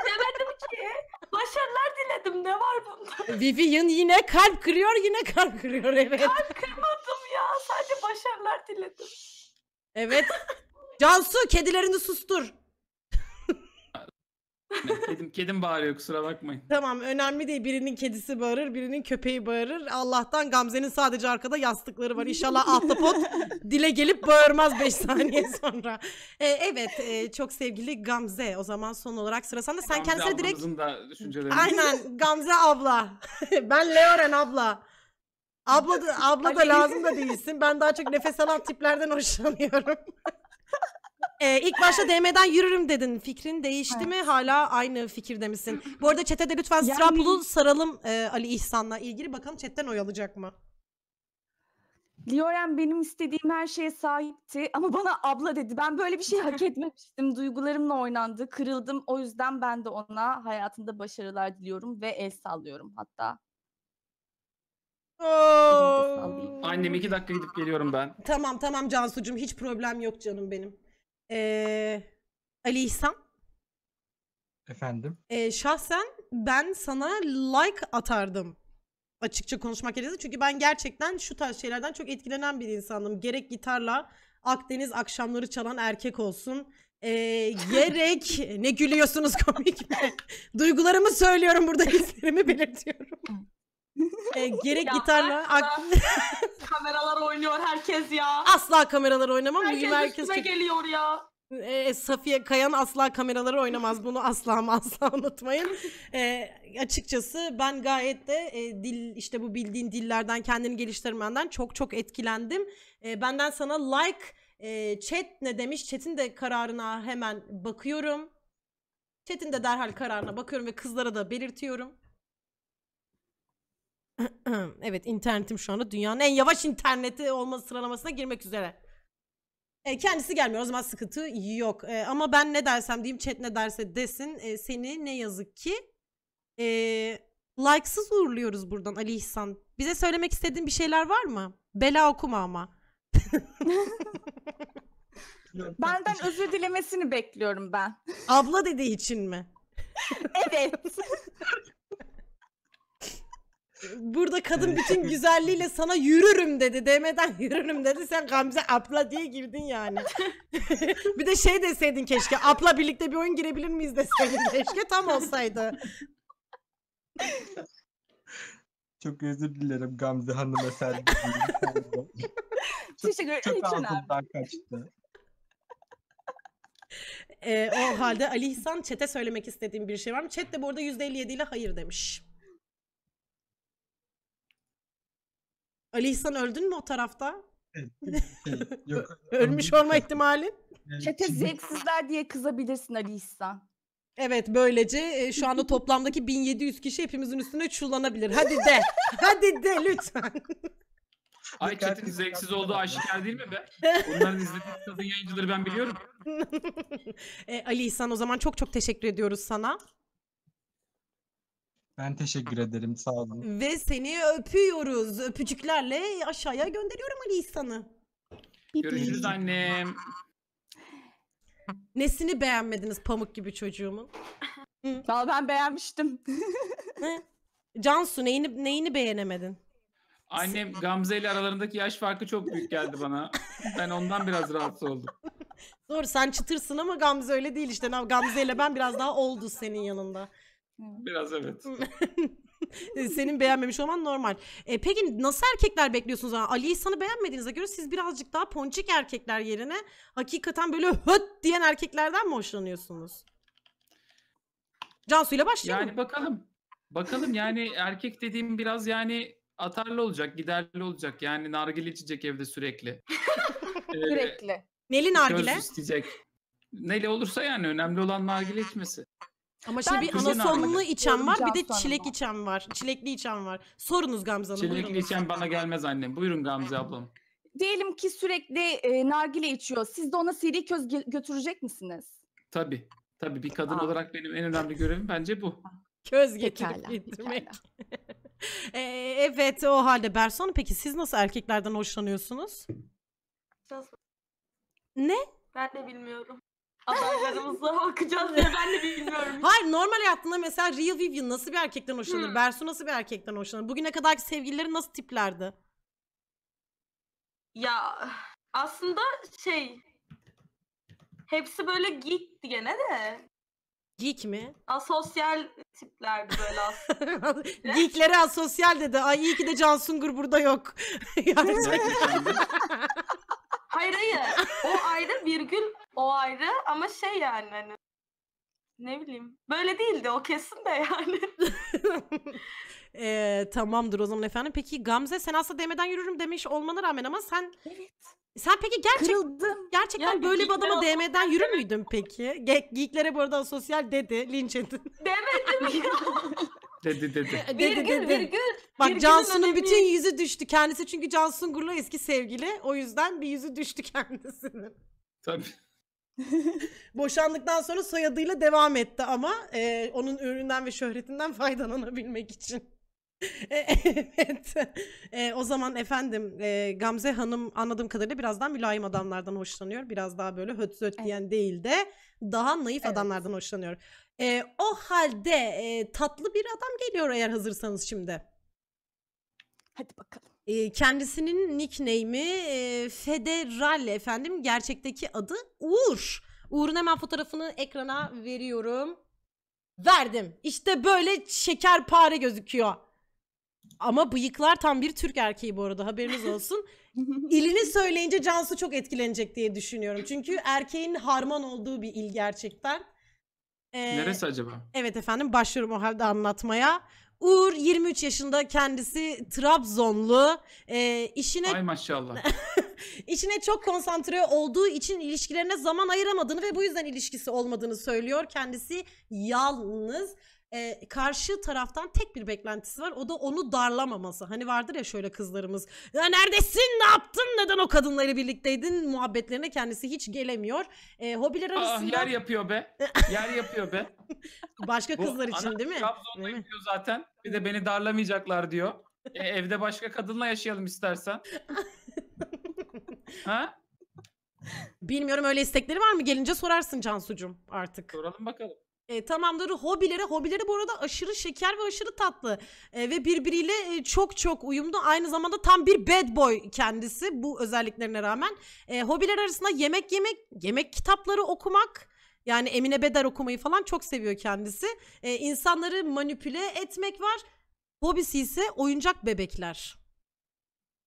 Demedim ki. Başarılar diledim. Ne var bunda? Vivian yine kalp kırıyor yine kalp kırıyor evet. Kalp kırmadım ya. Sadece başarılar diledim. Evet. Cansu kedilerini sustur kedim, kedim bağırıyor kusura bakmayın. Tamam önemli değil. Birinin kedisi bağırır, birinin köpeği bağırır. Allah'tan Gamze'nin sadece arkada yastıkları var. İnşallah ahtapot dile gelip bağırmaz 5 saniye sonra. Ee, evet e, çok sevgili Gamze. O zaman son olarak sıra sende. Sen Gamze direkt... da düşüncelerini. Aynen Gamze abla. ben Leoren abla. Abla da, abla da lazım da değilsin. Ben daha çok nefes alan tiplerden hoşlanıyorum. Ee, ilk başta DM'den yürürüm dedin. Fikrin değişti evet. mi? Hala aynı fikirde misin? Bu arada çetede lütfen yani... Strapul'u saralım e, Ali İhsan'la ilgili. Bakalım chat'ten oy alacak mı? Lioren benim istediğim her şeye sahipti ama bana abla dedi. Ben böyle bir şey hak etmemiştim. Duygularımla oynandı, kırıldım. O yüzden ben de ona hayatında başarılar diliyorum ve el sallıyorum hatta. Annem iki dakika gidip geliyorum ben. Tamam tamam Cansucuğum hiç problem yok canım benim. Ee, Ali İhsan. Efendim. Ee, şahsen ben sana like atardım. Açıkça konuşmak gerekirse. Çünkü ben gerçekten şu tarz şeylerden çok etkilenen bir insanım Gerek gitarla Akdeniz akşamları çalan erkek olsun. Ee, gerek ne gülüyorsunuz komik mi? Duygularımı söylüyorum burada hislerimi belirtiyorum. E, gerek Ya gitarla ak- Kameralar oynuyor herkes ya. asla kameralar oynamam. Herkes Bugün herkes üstüme çok- geliyor ya. E, Safiye Kayan asla kameraları oynamaz. Bunu asla asla unutmayın. E, açıkçası ben gayet de e, dil işte bu bildiğin dillerden kendini geliştirmenden çok çok etkilendim. E, benden sana like e, chat ne demiş? Chat'in de kararına hemen bakıyorum. Chat'in de derhal kararına bakıyorum ve kızlara da belirtiyorum. evet internetim şu anda dünyanın en yavaş interneti olma sıralamasına girmek üzere. E, kendisi gelmiyor o zaman sıkıntı yok. E, ama ben ne dersem diyeyim chat ne derse desin. E, seni ne yazık ki e, likesız uğurluyoruz buradan Ali İhsan. Bize söylemek istediğin bir şeyler var mı? Bela okuma ama. Benden özür dilemesini bekliyorum ben. Abla dediği için mi? evet. burada kadın bütün güzelliğiyle sana yürürüm dedi. Demeden yürürüm dedi. Sen Gamze abla diye girdin yani. bir de şey deseydin keşke. Abla birlikte bir oyun girebilir miyiz deseydin keşke tam olsaydı. Çok özür dilerim Gamze Hanım'a sen. çok, Teşekkür ederim. Çok ağzımdan kaçtı. Ee, o halde Ali İhsan çete söylemek istediğim bir şey var mı? Chat de bu arada %57 ile hayır demiş. Ali İhsan öldün mü o tarafta? yok. Ölmüş olma ihtimalin. Çete zevksizler diye kızabilirsin Ali İhsan. Evet böylece e, şu anda toplamdaki 1700 kişi hepimizin üstüne çullanabilir. Hadi de. Hadi de lütfen. Ay Çetin zevksiz olduğu aşikar değil mi be? Onların izlediği kadın yayıncıları ben biliyorum. e, Ali İhsan o zaman çok çok teşekkür ediyoruz sana. Ben teşekkür ederim. Sağ olun. Ve seni öpüyoruz. Öpücüklerle aşağıya gönderiyorum Ali İhsan'ı. Görüşürüz annem. Nesini beğenmediniz pamuk gibi çocuğumun? Vallahi ben beğenmiştim. Cansu neyini, neyini beğenemedin? Annem Gamze ile aralarındaki yaş farkı çok büyük geldi bana. Ben ondan biraz rahatsız oldum. Doğru sen çıtırsın ama Gamze öyle değil işte. Gamze ile ben biraz daha oldu senin yanında. Biraz evet. E, senin beğenmemiş olman normal. E, peki nasıl erkekler bekliyorsunuz? Yani Ali İhsan'ı beğenmediğinize göre siz birazcık daha ponçik erkekler yerine hakikaten böyle höt diyen erkeklerden mi hoşlanıyorsunuz? Cansu ile başlayalım. Yani bakalım. Bakalım yani erkek dediğim biraz yani atarlı olacak, giderli olacak. Yani nargile içecek evde sürekli. Ee, sürekli. Neli nargile? Göz isteyecek. Neli olursa yani önemli olan nargile içmesi. Ama şimdi bir anasonlu içen var bir de çilek sorma. içen var. Çilekli içen var. Sorunuz Gamze Hanım. Çilekli buyurun. içen bana gelmez annem. Buyurun Gamze ablam. Diyelim ki sürekli e, nargile içiyor. Siz de ona seri köz ge- götürecek misiniz? Tabii. Tabii bir kadın Aa. olarak benim en önemli görevim bence bu. Köz getirip getirmek. pekala. E, evet o halde Berson peki siz nasıl erkeklerden hoşlanıyorsunuz? Ne? Ben de bilmiyorum adaylarımızla bakacağız diye ben de bilmiyorum. Hayır normal hayatında mesela Real Vivian nasıl bir erkekten hoşlanır? Hmm. Bersu nasıl bir erkekten hoşlanır? Bugüne kadarki sevgilileri nasıl tiplerdi? Ya aslında şey hepsi böyle geekti gene de. Geek mi? Asosyal tiplerdi böyle aslında. Geeklere asosyal dedi. Ay iyi ki de Cansungur burada yok. Gerçekten. O ayrı ama şey yani hani ne bileyim böyle değildi o kesin de yani. e, tamamdır o zaman efendim. Peki Gamze sen aslında demeden yürürüm demiş olmana rağmen ama sen evet. sen peki gerçek, Kırıldım. gerçekten yani böyle bir adama DM'den yürür müydün peki? Ge geeklere bu arada sosyal dedi linç edin. Demedim ya. dedi dedi. dedi dedi, dedi. virgül. Bak Cansu'nun bütün yüzü düştü kendisi çünkü Cansu Gurlu eski sevgili. O yüzden bir yüzü düştü kendisinin. Tabii. Boşandıktan sonra soyadıyla devam etti ama e, onun üründen ve şöhretinden faydalanabilmek için. E, evet. E, o zaman efendim e, Gamze Hanım anladığım kadarıyla birazdan mülayim adamlardan hoşlanıyor. Biraz daha böyle höt höt evet. değil de daha naif evet. adamlardan hoşlanıyor. E, o halde e, tatlı bir adam geliyor eğer hazırsanız şimdi. Hadi bakalım kendisinin nickname'i e, Federal efendim. Gerçekteki adı Uğur. Uğur'un hemen fotoğrafını ekrana veriyorum. Verdim. İşte böyle şekerpare gözüküyor. Ama bıyıklar tam bir Türk erkeği bu arada haberiniz olsun. İlini söyleyince Cansu çok etkilenecek diye düşünüyorum. Çünkü erkeğin harman olduğu bir il gerçekten. Ee, Neresi acaba? Evet efendim başlıyorum o halde anlatmaya. Uğur 23 yaşında kendisi Trabzonlu. E, işine Ay maşallah. işine çok konsantre olduğu için ilişkilerine zaman ayıramadığını ve bu yüzden ilişkisi olmadığını söylüyor. Kendisi yalnız e, karşı taraftan tek bir beklentisi var. O da onu darlamaması. Hani vardır ya şöyle kızlarımız. Ya neredesin? Ne yaptın? Neden o kadınları birlikteydin? Muhabbetlerine kendisi hiç gelemiyor. E, hobiler ah, arasında... Aa, yer yapıyor be. yer yapıyor be. Başka kızlar Bu, için ana, değil mi? Trabzon'dayım diyor zaten. Bir de beni darlamayacaklar diyor. E, evde başka kadınla yaşayalım istersen. ha? Bilmiyorum öyle istekleri var mı? Gelince sorarsın Cansu'cum artık. Soralım bakalım. E, tamamları hobileri. Hobileri bu arada aşırı şeker ve aşırı tatlı. E, ve birbiriyle e, çok çok uyumlu. Aynı zamanda tam bir bad boy kendisi bu özelliklerine rağmen. E, hobiler arasında yemek yemek, yemek kitapları okumak... Yani Emine Bedar okumayı falan çok seviyor kendisi. E, insanları manipüle etmek var. Hobisi ise oyuncak bebekler.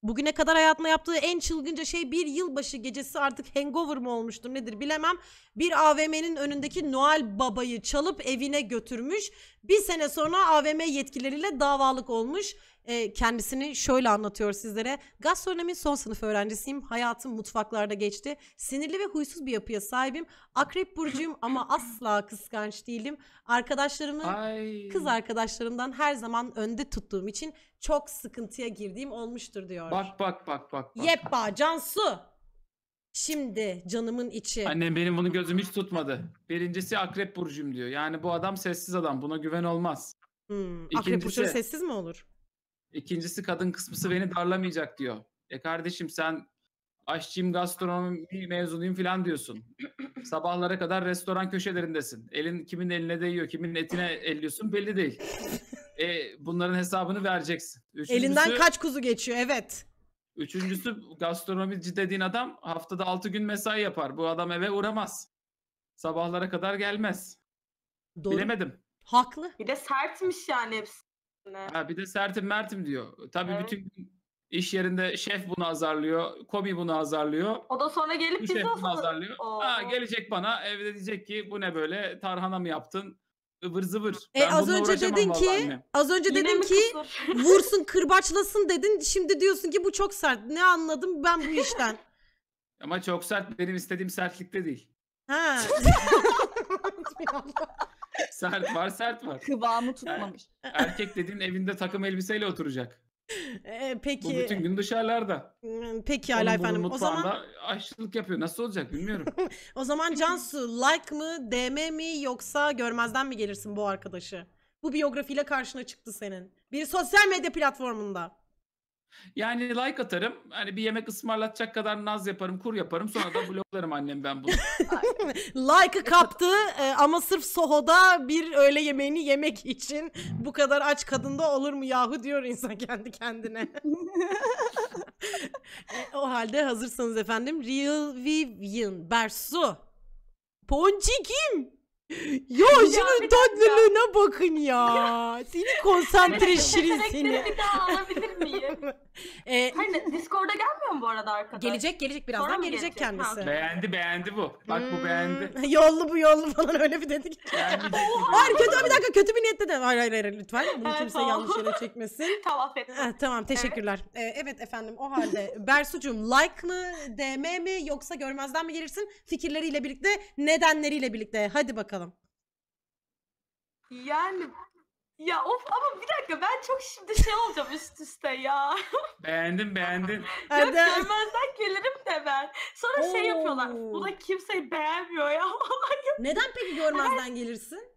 Bugüne kadar hayatında yaptığı en çılgınca şey bir yılbaşı gecesi artık hangover mı olmuştur nedir bilemem. Bir AVM'nin önündeki Noel Baba'yı çalıp evine götürmüş. Bir sene sonra AVM yetkileriyle davalık olmuş e, kendisini şöyle anlatıyor sizlere. Gastronomi son sınıf öğrencisiyim. Hayatım mutfaklarda geçti. Sinirli ve huysuz bir yapıya sahibim. Akrep burcuyum ama asla kıskanç değilim. Arkadaşlarımı, kız arkadaşlarımdan her zaman önde tuttuğum için çok sıkıntıya girdiğim olmuştur diyor. Bak bak bak bak. bak. Yeppa Cansu. Şimdi canımın içi. Annem benim bunu gözüm hiç tutmadı. Birincisi akrep burcuyum diyor. Yani bu adam sessiz adam. Buna güven olmaz. Hmm, akrep burcu sessiz mi olur? İkincisi kadın kısmısı beni darlamayacak diyor. E kardeşim sen aşçıyım gastronomi mezunuyum falan diyorsun. Sabahlara kadar restoran köşelerindesin. Elin kimin eline değiyor, kimin etine elliyorsun belli değil. E, bunların hesabını vereceksin. Üçüncüsü, Elinden kaç kuzu geçiyor evet. Üçüncüsü gastronomici dediğin adam haftada altı gün mesai yapar. Bu adam eve uğramaz. Sabahlara kadar gelmez. Doğru. Bilemedim. Haklı. Bir de sertmiş yani hepsi. Ha, bir de sertim mertim diyor. Tabii evet. bütün iş yerinde şef bunu azarlıyor. komi bunu azarlıyor. O da sonra gelip bizi azarlıyor. Oo. Ha, gelecek bana evde diyecek ki bu ne böyle tarhana mı yaptın? ıvır zıvır. E, ben az önce dedin ki anne. az önce Yine dedin ki vursun kırbaçlasın dedin. Şimdi diyorsun ki bu çok sert. Ne anladım ben bu işten? Ama çok sert benim istediğim sertlikte değil. Ha. sert var sert var. Kıvamı er, tutmamış. Erkek dediğin evinde takım elbiseyle oturacak. Ee, peki. Bu bütün gün dışarılarda. Hmm, peki Hala efendim. O zaman aşçılık yapıyor. Nasıl olacak bilmiyorum. o zaman Cansu like mı, DM mi yoksa görmezden mi gelirsin bu arkadaşı? Bu biyografiyle karşına çıktı senin. Bir sosyal medya platformunda. Yani like atarım. Hani bir yemek ısmarlatacak kadar naz yaparım, kur yaparım. Sonra da bloklarım annem ben bunu. Like'ı kaptı e, ama sırf Soho'da bir öğle yemeğini yemek için bu kadar aç kadında olur mu yahu diyor insan kendi kendine. E, o halde hazırsanız efendim Real Vivian Bersu. Kim? Ya şunun tatlılığına bakın ya. Seni konsantre şirin seni. bir daha alabilir miyim? Ee, Hani Discord'a gelmiyor mu bu arada arkadaş? gelecek gelecek birazdan gelecek, gelecek? kendisi. Beğendi beğendi bu. Bak bu hmm. beğendi. Yollu bu yollu falan öyle bir dedik. Hayır kötü bir dakika kötü bir niyette de. Hayır hayır, hayır lütfen. Bunu Evet, kimse yanlış yere çekmesin. Tamam affettim. tamam teşekkürler. Ee, Evet. efendim o halde Bersucuğum like mı DM mi yoksa görmezden mi gelirsin? Fikirleriyle birlikte nedenleriyle birlikte hadi bakalım. Yani ya of ama bir dakika ben çok şimdi şey olacağım üst üste ya. Beğendim beğendim. Yok görmezden gelirim de ben. Sonra şey Oo. şey yapıyorlar. Bu da kimseyi beğenmiyor ya. Neden peki görmezden gelirsin?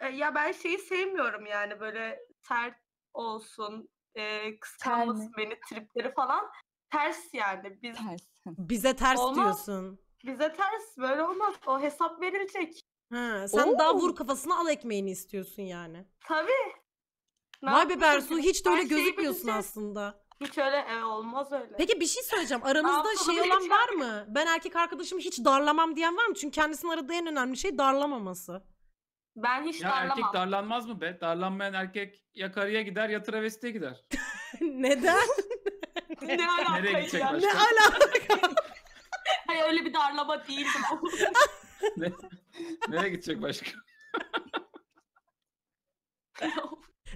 E, ya ben şeyi sevmiyorum yani böyle sert olsun, e, kıskanması beni tripleri falan ters yani. Biz Ters. Bize ters Olmaz. diyorsun. bize ters böyle olmaz. O hesap verilecek. Ha, sen Oo. daha vur kafasına al ekmeğini istiyorsun yani. Tabi. Ne Vay be yapayım Bersu hiç de öyle Her gözükmüyorsun bitireceğiz. aslında. Hiç öyle e, olmaz öyle. Peki bir şey söyleyeceğim. Aranızda şey olan var mı? Ben erkek arkadaşımı hiç darlamam diyen var mı? Çünkü kendisinin aradığı en önemli şey darlamaması. Ben hiç Ya darlamam. erkek darlanmaz mı be? Darlanmayan erkek ya karıya gider ya travestiye gider. Neden? ne alaka Nereye gidecek ya? başka? Ne alaka? Hayır öyle bir darlama değildim. ne, nereye gidecek başka?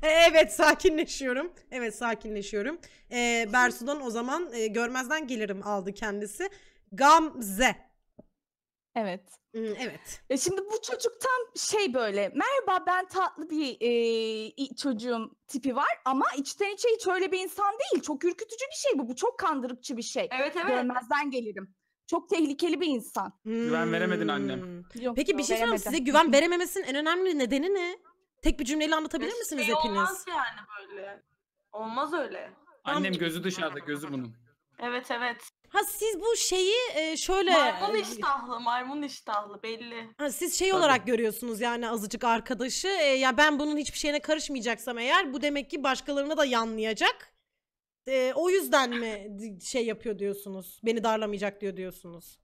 E, evet sakinleşiyorum. Evet sakinleşiyorum. Ee, Bersu'dan o zaman e, görmezden gelirim aldı kendisi. Gamze. Evet. Evet. E şimdi bu çocuk tam şey böyle merhaba ben tatlı bir e, çocuğum tipi var ama içten içe hiç öyle bir insan değil. Çok ürkütücü bir şey bu. Bu çok kandırıkçı bir şey. Evet evet. Görmezden gelirim. Çok tehlikeli bir insan. Güven veremedin annem. Hmm. Yok, Peki bir şey sorayım veremedim. size güven verememesinin en önemli nedeni ne? Tek bir cümleyle anlatabilir misiniz şey hepiniz? Olmaz yani böyle. Olmaz öyle. Annem gözü dışarıda, gözü bunun. Evet evet. Ha siz bu şeyi e, şöyle... Maymun iştahlı, maymun iştahlı belli. Ha, siz şey Tabii. olarak görüyorsunuz yani azıcık arkadaşı. E, ya ben bunun hiçbir şeyine karışmayacaksam eğer bu demek ki başkalarına da yanlayacak e, o yüzden mi şey yapıyor diyorsunuz? Beni darlamayacak diyor diyorsunuz.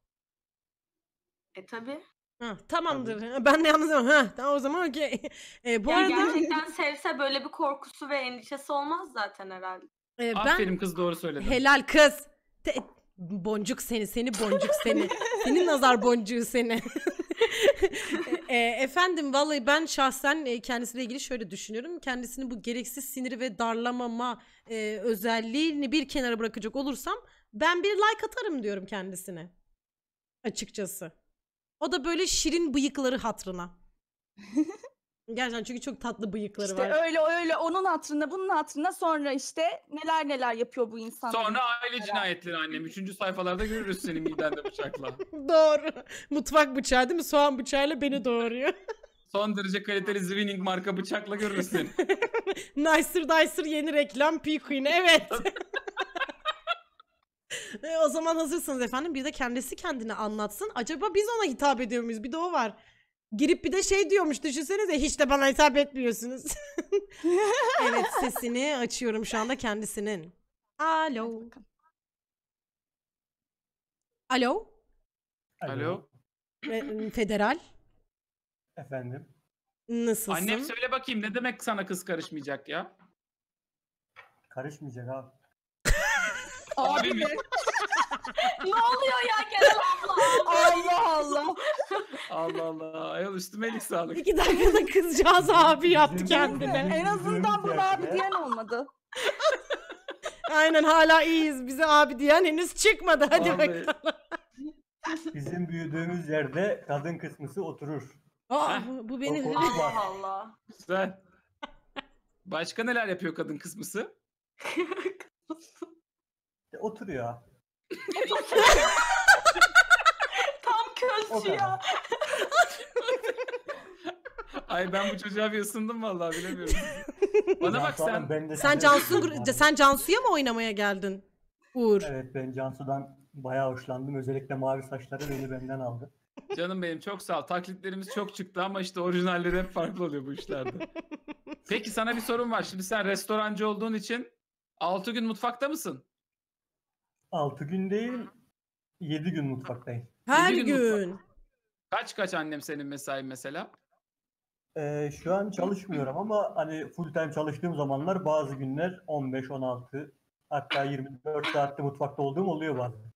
E tabi. Ha, tamamdır. Tabii. Ben de yalnız ha, tamam o zaman okey. E, bu ya arada... Gerçekten sevse böyle bir korkusu ve endişesi olmaz zaten herhalde. E, ben... Aferin kız doğru söyledi. Helal kız. Te... Boncuk seni, seni boncuk seni. Senin nazar boncuğu seni. e, efendim vallahi ben şahsen e, kendisiyle ilgili şöyle düşünüyorum. Kendisini bu gereksiz siniri ve darlamama e, özelliğini bir kenara bırakacak olursam ben bir like atarım diyorum kendisine. Açıkçası. O da böyle şirin bıyıkları hatrına. Gerçekten çünkü çok tatlı bıyıkları İşte var. öyle öyle onun hatırına bunun hatırına sonra işte neler neler yapıyor bu insanlar. Sonra aile cinayetleri annem. Üçüncü sayfalarda görürüz seni midende bıçakla. Doğru. Mutfak bıçağı değil mi? Soğan bıçağıyla beni doğuruyor. Son derece kaliteli Zwinning marka bıçakla görürüz seni. Nicer Dicer yeni reklam P Queen. Evet. E, o zaman hazırsınız efendim. Bir de kendisi kendini anlatsın. Acaba biz ona hitap ediyor muyuz? Bir de o var. Girip bir de şey diyormuş düşünsenize hiç de bana hitap etmiyorsunuz. evet sesini açıyorum şu anda kendisinin. Alo. Alo. Alo. Iı, federal. Efendim. Nasılsın? Annem söyle bakayım ne demek sana kız karışmayacak ya? Karışmayacak abi. Abi mi? ne oluyor ya Kenan abla? Allah Allah. Allah Allah. Ayol üstüme elik sağlık. İki dakikada kızcağız abi yaptı kendine. en azından buna abi diyen olmadı. Aynen hala iyiyiz. Bize abi diyen henüz çıkmadı. Hadi Vallahi. bakalım. Bizim büyüdüğümüz yerde kadın kısmısı oturur. Aa, bu, bu beni Allah Allah Güzel. Başka neler yapıyor kadın kısmısı? E, oturuyor. Tam közcü ya. Ay ben bu çocuğa bir ısındım vallahi bilemiyorum. Bana bak sen. Ben de Sen Cansu sen Cansu'ya mı oynamaya geldin? Uğur. Evet ben Cansu'dan bayağı hoşlandım. Özellikle mavi saçları beni benden aldı. Canım benim çok sağ ol. Taklitlerimiz çok çıktı ama işte orijinalleri hep farklı oluyor bu işlerde. Peki sana bir sorum var. Şimdi sen restorancı olduğun için 6 gün mutfakta mısın? 6 gün değil 7 gün mutfaktayım. Her Yedi gün. mutfak- Kaç kaç annem senin mesai mesela? Ee, şu an çalışmıyorum ama hani full time çalıştığım zamanlar bazı günler 15, 16 hatta 24 saatte mutfakta olduğum oluyor bazen.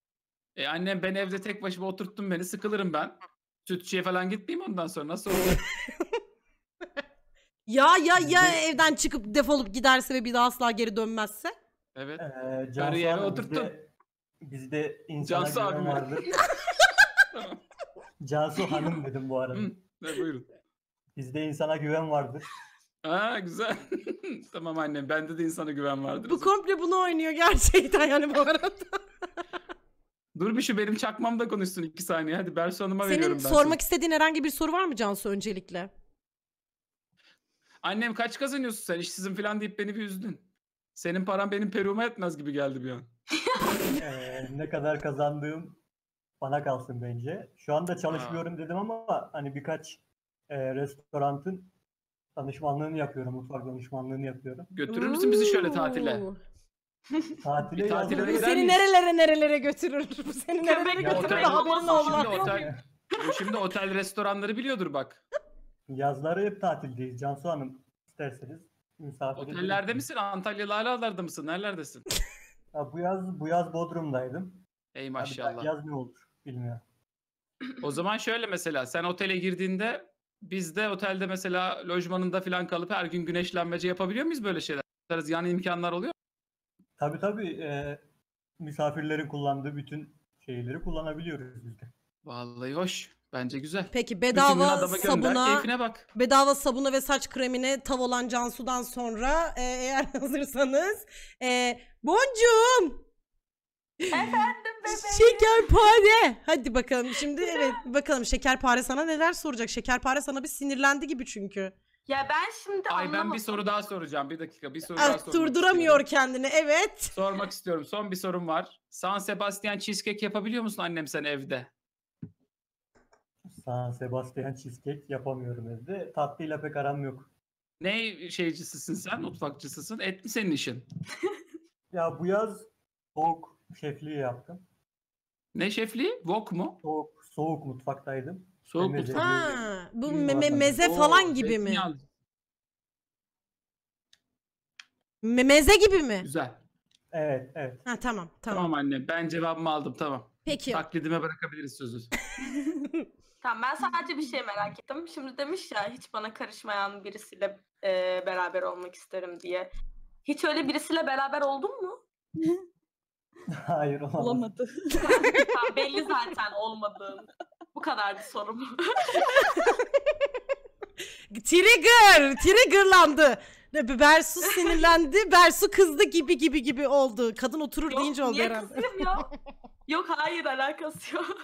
E annem ben evde tek başıma oturttun beni sıkılırım ben. Sütçüye falan gitmeyeyim ondan sonra nasıl olur? Ya ya ya Bizde- evden çıkıp defolup giderse ve bir daha asla geri dönmezse? evet. Ee, Cansu Kariyeri Hanım, oturttun. Bizde insana Cansu güven abi vardır. Cansu Hanım dedim bu arada. Ne buyurun. Bizde insana güven vardır. Ha güzel. tamam annem. bende de insana güven vardır. Bu komple bunu oynuyor gerçekten yani bu arada. Dur bir şu benim çakmam da konuşsun iki saniye. Hadi Bersu Hanım'a Senin veriyorum Senin sormak sözü. istediğin herhangi bir soru var mı Cansu öncelikle? Annem kaç kazanıyorsun sen işsizim falan deyip beni bir üzdün. Senin paran benim peruğuma yetmez gibi geldi bir an e, ne kadar kazandığım bana kalsın bence. Şu anda çalışmıyorum dedim ama hani birkaç e, restorantın danışmanlığını yapıyorum. Mutfak danışmanlığını yapıyorum. Götürür müsün bizi şöyle tatile? Oo. Tatile, tatile Bu seni miyiz? nerelere nerelere götürür? Bu seni nerelere götürür otel- haberin o şimdi otel, şimdi otel restoranları biliyordur bak. Yazları hep tatildeyiz. Cansu Hanım isterseniz misafir edelim. Otellerde misin? Antalyalı Alalar'da mısın? Nerelerdesin? Ya bu yaz bu yaz Bodrum'daydım. Ey maşallah. Abi, yaz ne olur bilmiyorum. O zaman şöyle mesela sen otele girdiğinde biz de otelde mesela lojmanında falan kalıp her gün güneşlenmece yapabiliyor muyuz böyle şeyler? Yani imkanlar oluyor mu? Tabii tabii. E, misafirlerin kullandığı bütün şeyleri kullanabiliyoruz biz de. Vallahi hoş. Bence güzel. Peki bedava Bütün gönder, sabuna, bak. bedava sabuna ve saç kremine tav olan Cansu'dan sonra e, eğer hazırsanız e, Boncuğum Efendim bebeğim. şekerpare hadi bakalım şimdi evet bakalım şekerpare sana neler soracak şekerpare sana bir sinirlendi gibi çünkü Ya ben şimdi Ay anlamadım. ben bir soru daha soracağım. Bir dakika bir soru ah, daha Ah, durduramıyor istiyorum. kendini evet Sormak istiyorum. Son bir sorum var. San Sebastian cheesecake yapabiliyor musun annem sen evde? San Sebastian cheesecake yapamıyorum evde. Tatlıyla pek aram yok. Ne şeycisisin sen? Mutfakçısısın. Et mi senin işin? ya bu yaz soğuk şefliği yaptım. Ne şefliği? Wok mu? Soğuk, soğuk mutfaktaydım. Soğuk meze mutfak. bu me me meze Oo, falan gibi mi? Me meze gibi mi? Güzel. Evet, evet. Ha tamam, tamam. Tamam anne. Ben cevabımı aldım, tamam. Peki. Taklidime bırakabiliriz sözü. Tamam ben sadece bir şey merak ettim. Şimdi demiş ya hiç bana karışmayan birisiyle e, beraber olmak isterim diye. Hiç öyle birisiyle beraber oldun mu? Hayır olamadı. olamadı. tamam, belli zaten olmadığın. Bu kadar bir sorum. Trigger! Triggerlandı. Bersu sinirlendi. Bersu kızdı gibi gibi gibi oldu. Kadın oturur Yok, deyince oldu niye herhalde. ya? Yok hayır alakası yok.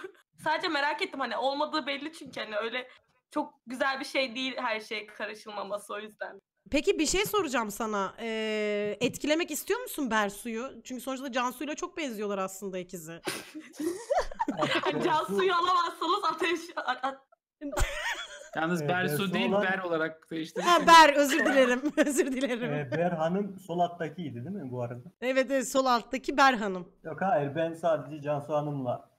Sadece merak ettim hani olmadığı belli çünkü hani öyle çok güzel bir şey değil her şey karışılmaması o yüzden. Peki bir şey soracağım sana. Ee, etkilemek istiyor musun Bersu'yu? Çünkü sonuçta Cansu'yla çok benziyorlar aslında ikizi. Cansu'yu alamazsanız ateş... A- Yalnız evet, Bersu Bersu değil olan- Ber olarak değiştirdik. Ha Ber özür dilerim. özür dilerim. Ee, Hanım sol alttakiydi değil mi bu arada? Evet evet sol alttaki Ber Hanım. Yok hayır ben sadece Cansu Hanım'la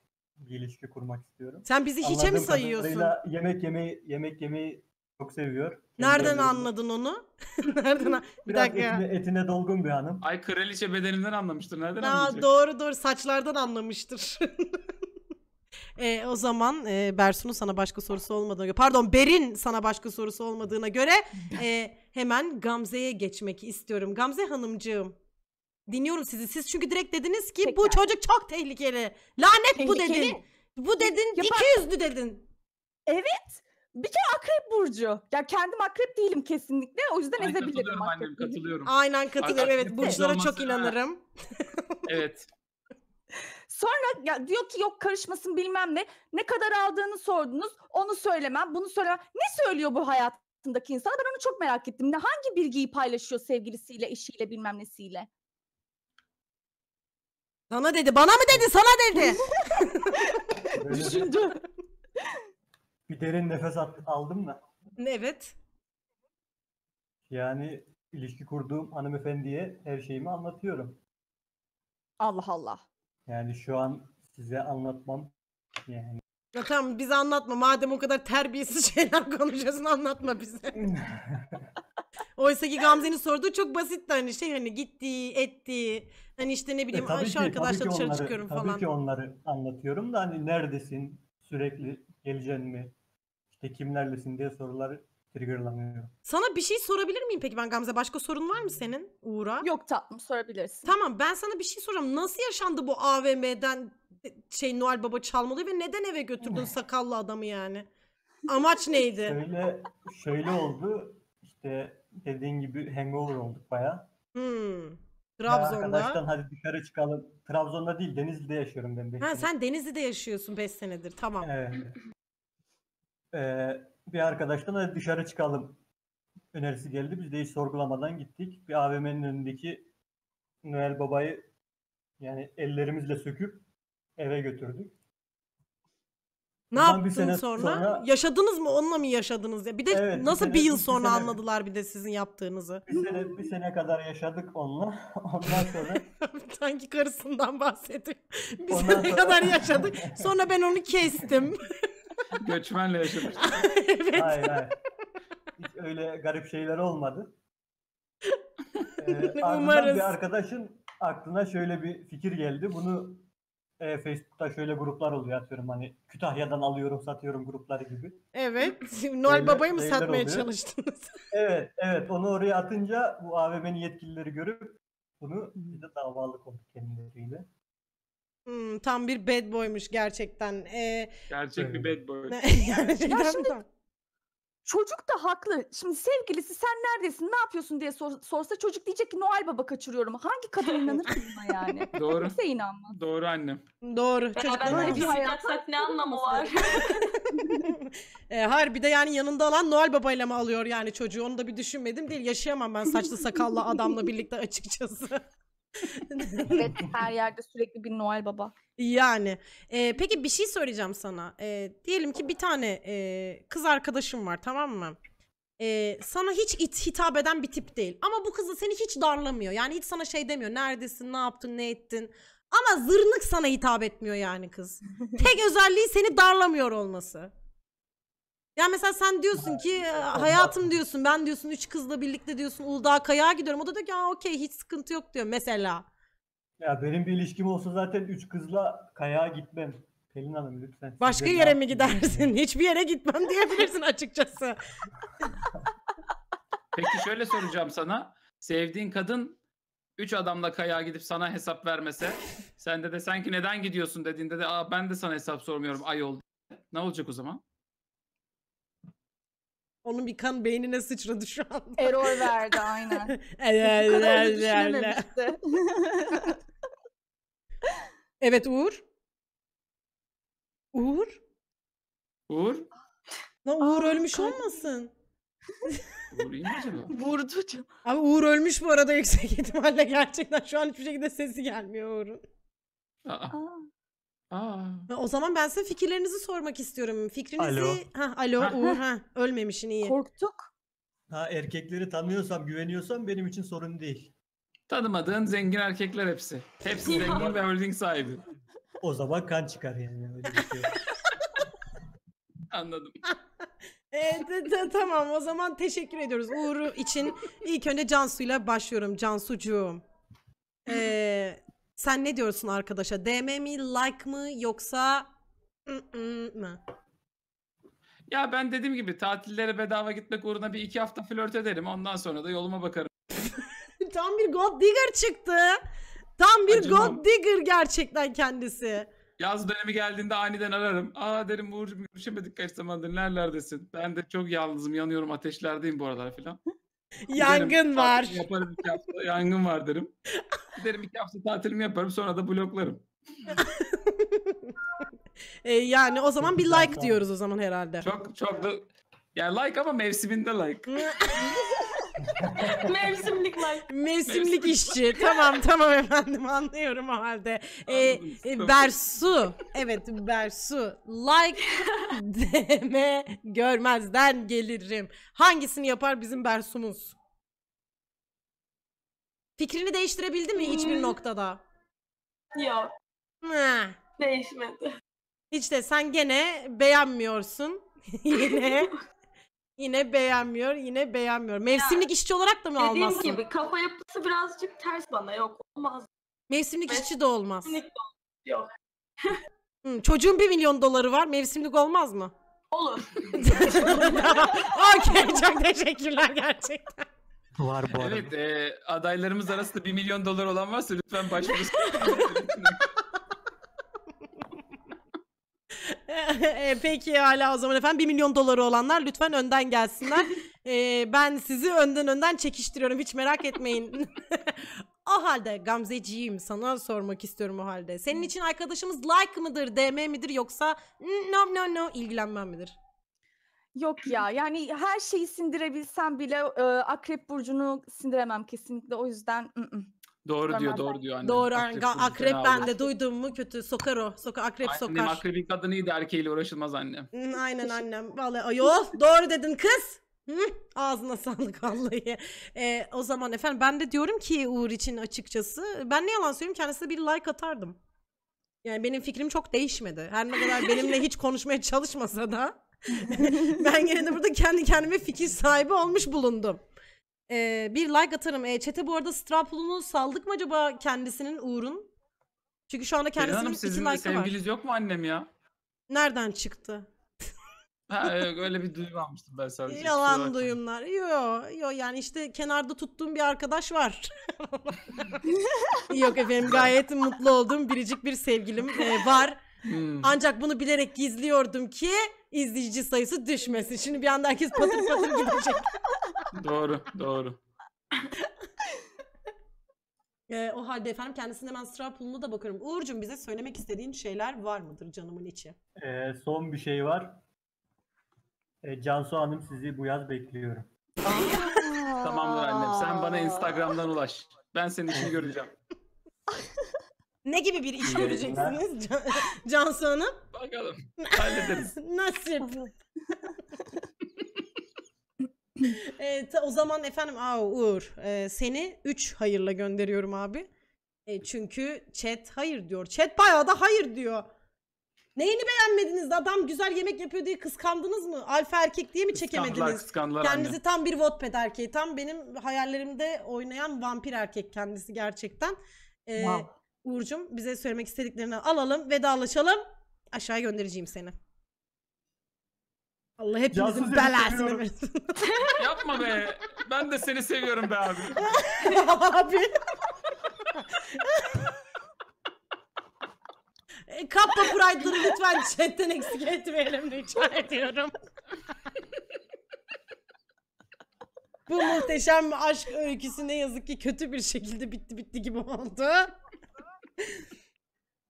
bir ilişki kurmak istiyorum. Sen bizi hiçe mi sayıyorsun? Yemek yemeyi, yemek yemeyi çok seviyor. Nereden elleriyle. anladın onu? Nereden? Bir Biraz etine, dakika. etine dolgun bir hanım. Ay kraliçe bedeninden anlamıştır. Nereden Aa, anlayacak? doğru doğru saçlardan anlamıştır. E, o zaman e, Bersun'un sana başka sorusu olmadığına göre, pardon Ber'in sana başka sorusu olmadığına göre e, hemen Gamze'ye geçmek istiyorum. Gamze Hanımcığım, Dinliyorum sizi. Siz çünkü direkt dediniz ki bu çocuk çok tehlikeli. Lanet bu dedin. Bu dedin, Yapar- 200'lü dedin. Evet. Bir kere akrep burcu. Ya kendim akrep değilim kesinlikle. O yüzden Ay, ezebilirim katılıyorum annem akrep değilim. katılıyorum. Aynen katılıyorum. Evet, burçlara çok inanırım. Evet. Sonra ya diyor ki yok karışmasın bilmem ne. Ne kadar aldığını sordunuz. Onu söylemem, bunu söylemem. Ne söylüyor bu hayatındaki insan? Ben onu çok merak ettim. Ne hangi bilgiyi paylaşıyor sevgilisiyle, eşiyle, bilmem nesiyle? Sana dedi. Bana mı dedi? Sana dedi. Düşündü. Bir derin nefes at, aldım da. Evet. Yani ilişki kurduğum hanımefendiye her şeyimi anlatıyorum. Allah Allah. Yani şu an size anlatmam yani. Ya tamam bize anlatma. Madem o kadar terbiyesiz şeyler konuşuyorsun anlatma bize. Oysa ki Gamze'nin sorduğu çok basitti hani şey hani gitti, etti. Hani işte ne bileyim e, şu arkadaşla dışarı onları, çıkıyorum tabii falan. Tabii ki onları anlatıyorum da hani neredesin, sürekli geleceksin mi, işte kimlerlesin diye sorular triggerlanıyor. Sana bir şey sorabilir miyim peki ben Gamze? Başka sorun var mı senin Uğur'a? Yok tatlım sorabilirsin. Tamam ben sana bir şey soracağım. Nasıl yaşandı bu AVM'den e, şey Noel Baba çalmalı ve neden eve götürdün sakallı adamı yani? Amaç neydi? Şöyle, şöyle oldu. İşte dediğin gibi hangover olduk baya. Hmm. Trabzon'da. Ya arkadaştan hadi dışarı çıkalım. Trabzon'da değil Denizli'de yaşıyorum ben. Ha, sen Denizli'de yaşıyorsun 5 senedir tamam. Evet. ee, bir arkadaştan hadi dışarı çıkalım önerisi geldi. Biz de hiç sorgulamadan gittik. Bir AVM'nin önündeki Noel Baba'yı yani ellerimizle söküp eve götürdük. Ne Ondan yaptın bir sene sonra? sonra? Yaşadınız mı? Onunla mı yaşadınız ya? Bir de Evet, nasıl bir sene- yıl bir sonra sene- anladılar bir de sizin yaptığınızı? Bir sene, bir sene kadar yaşadık onunla. Ondan sonra Sanki karısından bahsediyor. Bir Ondan ne sonra- kadar yaşadık. Sonra ben onu kestim. Göçmenle yaşadık. evet. hayır hayır. Hiç öyle garip şeyler olmadı. Ee, Umarız. bir arkadaşın aklına şöyle bir fikir geldi. Bunu e, Facebook'ta şöyle gruplar oluyor atıyorum hani Kütahya'dan alıyorum satıyorum grupları gibi. Evet. Noel Baba'yı mı satmaya oluyor. çalıştınız? evet. Evet. Onu oraya atınca bu AVM'nin yetkilileri görüp bunu bize davalık oldu kendileriyle. Hmm, tam bir bad boymuş gerçekten. Ee, Gerçek bir bad boy. gerçekten. Ya şimdi Çocuk da haklı. Şimdi sevgilisi sen neredesin, ne yapıyorsun diye sor, sorsa çocuk diyecek ki Noel Baba kaçırıyorum. Hangi kadın inanır ki buna yani? Doğru. Kimse inanmaz. Doğru annem. Doğru. Çocuklar bir hayatsak ne anlamı var? e, hayır bir de yani yanında olan Noel Baba ile mi alıyor yani çocuğu onu da bir düşünmedim değil. Yaşayamam ben saçlı sakallı adamla birlikte açıkçası. evet her yerde sürekli bir Noel Baba. Yani. E, peki bir şey söyleyeceğim sana. E, diyelim ki bir tane e, kız arkadaşım var tamam mı? E, sana hiç it, hitap eden bir tip değil. Ama bu kız da seni hiç darlamıyor. Yani hiç sana şey demiyor. Neredesin, ne yaptın, ne ettin. Ama zırnık sana hitap etmiyor yani kız. Tek özelliği seni darlamıyor olması. Yani mesela sen diyorsun ki e, hayatım diyorsun ben diyorsun üç kızla birlikte diyorsun Uludağ Kayağa gidiyorum. O da diyor ki okey hiç sıkıntı yok diyor mesela. Ya benim bir ilişkim olsa zaten üç kızla kayağa gitmem. Pelin Hanım lütfen. Başka yere mi gidersin? Hiçbir yere gitmem diyebilirsin açıkçası. Peki şöyle soracağım sana. Sevdiğin kadın üç adamla kayağa gidip sana hesap vermese sen de desen ki neden gidiyorsun dediğinde de Aa, ben de sana hesap sormuyorum ayol. Ne olacak o zaman? Onun bir kan beynine sıçradı şu an. Error verdi aynen. Bu kadar düşünememişti. Evet Uğur. Uğur? Uğur? Ne Uğur Aa, ölmüş kalbim. olmasın. Uğur iyi mi acaba? Vurdu canım. Abi Uğur ölmüş bu arada yüksek ihtimalle gerçekten. Şu an hiçbir şekilde sesi gelmiyor Uğur'un. Aa. Aa. O zaman ben size fikirlerinizi sormak istiyorum. Fikrinizi... Alo. Ha, alo Ha. Uğur ha. Ölmemişin iyi. Korktuk. Ha erkekleri tanıyorsam, güveniyorsam benim için sorun değil. Tanımadığın zengin erkekler hepsi. Hepsi zengin ve holding sahibi. O zaman kan çıkar yani. Öyle bir şey. Anladım. Evet tamam o zaman teşekkür ediyoruz Uğur için. İlk önce Cansu'yla başlıyorum Cansucuğum. Ee, sen ne diyorsun arkadaşa? DM mi, like mı yoksa mı? Ya ben dediğim gibi tatillere bedava gitmek uğruna bir iki hafta flört ederim. Ondan sonra da yoluma bakarım tam bir God Digger çıktı. Tam bir Acımam. God Digger gerçekten kendisi. Yaz dönemi geldiğinde aniden ararım. Aa derim Uğur'cum görüşemedik kaç zamandır nerelerdesin? Ben de çok yalnızım yanıyorum ateşlerdeyim bu aralar filan. Yangın derim, var. Yaparım iki hafta yangın var derim. Derim iki hafta tatilimi yaparım sonra da bloklarım. e, yani o zaman bir like diyoruz o zaman herhalde. Çok çok da yani like ama mevsiminde like. Mevsimlik like. Mevsimlik işçi. tamam tamam efendim anlıyorum o halde. Ee, e, Bersu. Evet Bersu. Like deme görmezden gelirim. Hangisini yapar bizim Bersu'muz? Fikrini değiştirebildi mi hiçbir hmm. noktada? Yok. Ha. Değişmedi. de sen gene beğenmiyorsun. Yine Yine beğenmiyor, yine beğenmiyor. Mevsimlik işçi olarak da mı Dediğim almazsın? gibi kafa yapısı birazcık ters bana. Yok olmaz. Mevsimlik işçi de olmaz. Olmaz. Yok. Hmm, çocuğun bir milyon doları var. Mevsimlik olmaz mı? Olur. Okey çok teşekkürler gerçekten. Var bu arada. Evet, e, adaylarımız arasında 1 milyon dolar olan varsa lütfen başvurusunu. e, peki hala o zaman efendim 1 milyon doları olanlar lütfen önden gelsinler. E, ben sizi önden önden çekiştiriyorum hiç merak etmeyin. o halde Gamzeciğim sana sormak istiyorum o halde. Senin için arkadaşımız like mıdır, DM midir yoksa no no no ilgilenmem midir? Yok ya yani her şeyi sindirebilsem bile e, akrep burcunu sindiremem kesinlikle o yüzden ı ı-ı. -ı. Doğru diyor, doğru diyor anne. Doğru akrep, akrep ben de duydum mu kötü sokar o. Soka akrep annem, sokar. Annem akrebin kadını iyi de erkeğiyle uğraşılmaz annem. Aynen annem. Vallahi ayo doğru dedin kız. ağzına sağlık vallahi. Ee, o zaman efendim ben de diyorum ki Uğur için açıkçası ben ne yalan söyleyeyim kendisine bir like atardım. Yani benim fikrim çok değişmedi. Her ne kadar benimle hiç konuşmaya çalışmasa da ben yine de burada kendi kendime fikir sahibi olmuş bulundum. Ee, bir like atarım. Ee, çete bu arada Strapul'unu saldık mı acaba kendisinin Uğur'un? Çünkü şu anda kendisinin Hanım, iki like'ı var. Sizin sevgiliniz yok mu annem ya? Nereden çıktı? ha, yok, öyle bir duyum almıştım ben sadece. Yalan duyumlar. Yo, yo yani işte kenarda tuttuğum bir arkadaş var. yok efendim gayet mutlu olduğum biricik bir sevgilim e, var. Hmm. Ancak bunu bilerek gizliyordum ki izleyici sayısı düşmesin. Şimdi bir anda herkes patır patır gidecek. doğru, doğru. Ee, o halde efendim kendisine hemen sıra pulunu da bakarım. Uğur'cum bize söylemek istediğin şeyler var mıdır canımın içi? Ee, son bir şey var. Ee, Cansu Hanım sizi bu yaz bekliyorum. Tamamdır annem. Sen bana Instagram'dan ulaş. Ben senin işini göreceğim. Ne gibi bir iş göreceksiniz Can, Cansu Hanım? Bakalım. Hallederiz. Nasip. Evet, o zaman efendim aa, Uğur e, seni 3 hayırla gönderiyorum abi. E, çünkü chat hayır diyor. Chat bayağı da hayır diyor. Neyini beğenmediniz? Adam güzel yemek yapıyor diye kıskandınız mı? Alfa erkek diye mi çekemediniz? Kıskandılar kendisi anne. tam bir Wattpad erkeği. Tam benim hayallerimde oynayan vampir erkek kendisi gerçekten. Ee, wow. Uğur'cum bize söylemek istediklerini alalım, vedalaşalım. Aşağı göndereceğim seni. Allah hepimizin Cansız belasını versin. Yapma be. Ben de seni seviyorum be abi. Abi. E, Kappa Pride'ları lütfen chatten eksik etmeyelim rica ediyorum. Bu muhteşem aşk öyküsü ne yazık ki kötü bir şekilde bitti bitti gibi oldu.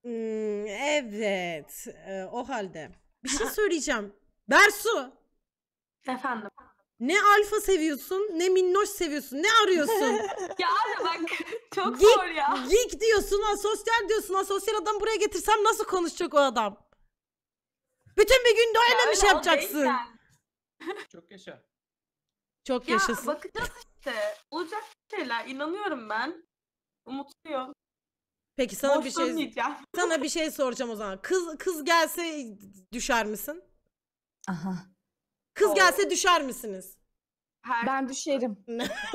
Hmm, evet. Ee, o halde. Bir şey söyleyeceğim. Bersu. Efendim. Ne alfa seviyorsun, ne minnoş seviyorsun, ne arıyorsun? ya abi bak çok geek, zor ya. Geek diyorsun, asosyal diyorsun. Asosyal adam buraya getirsem nasıl konuşacak o adam? Bütün bir günde öyle bir şey yapacaksın? çok yaşa. Çok ya, yaşasın. Bakacağız işte. Olacak şeyler. İnanıyorum ben. Umutluyum. Peki sana Boş bir şey sana bir şey soracağım o zaman. Kız kız gelse düşer misin? Aha. Kız Oo. Oh. gelse düşer misiniz? Her... Ben düşerim.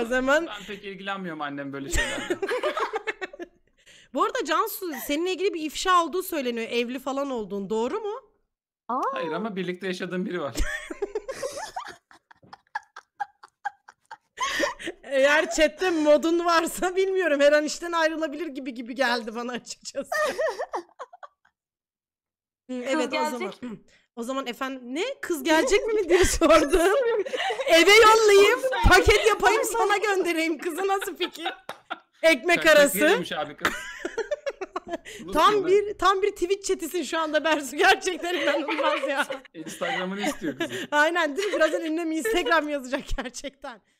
o zaman Ben pek ilgilenmiyorum annem böyle şeylerle. Bu arada Cansu seninle ilgili bir ifşa olduğu söyleniyor. Evli falan olduğun doğru mu? Aa. Hayır ama birlikte yaşadığım biri var. Eğer chatte modun varsa bilmiyorum. Her an işten ayrılabilir gibi gibi geldi bana açıkçası. Hı, evet o zaman. O zaman efendim ne kız gelecek mi diye sordum. Eve yollayayım, paket yapayım sana göndereyim. Kızı nasıl fikir? Ekmek Şaka arası. abi kız. Bunu Tam bir tam bir Twitch çetisin şu anda Bersu gerçekten inanılmaz ya. Instagram'ını istiyor kızım. Aynen değil mi? Birazdan önüne Instagram yazacak gerçekten.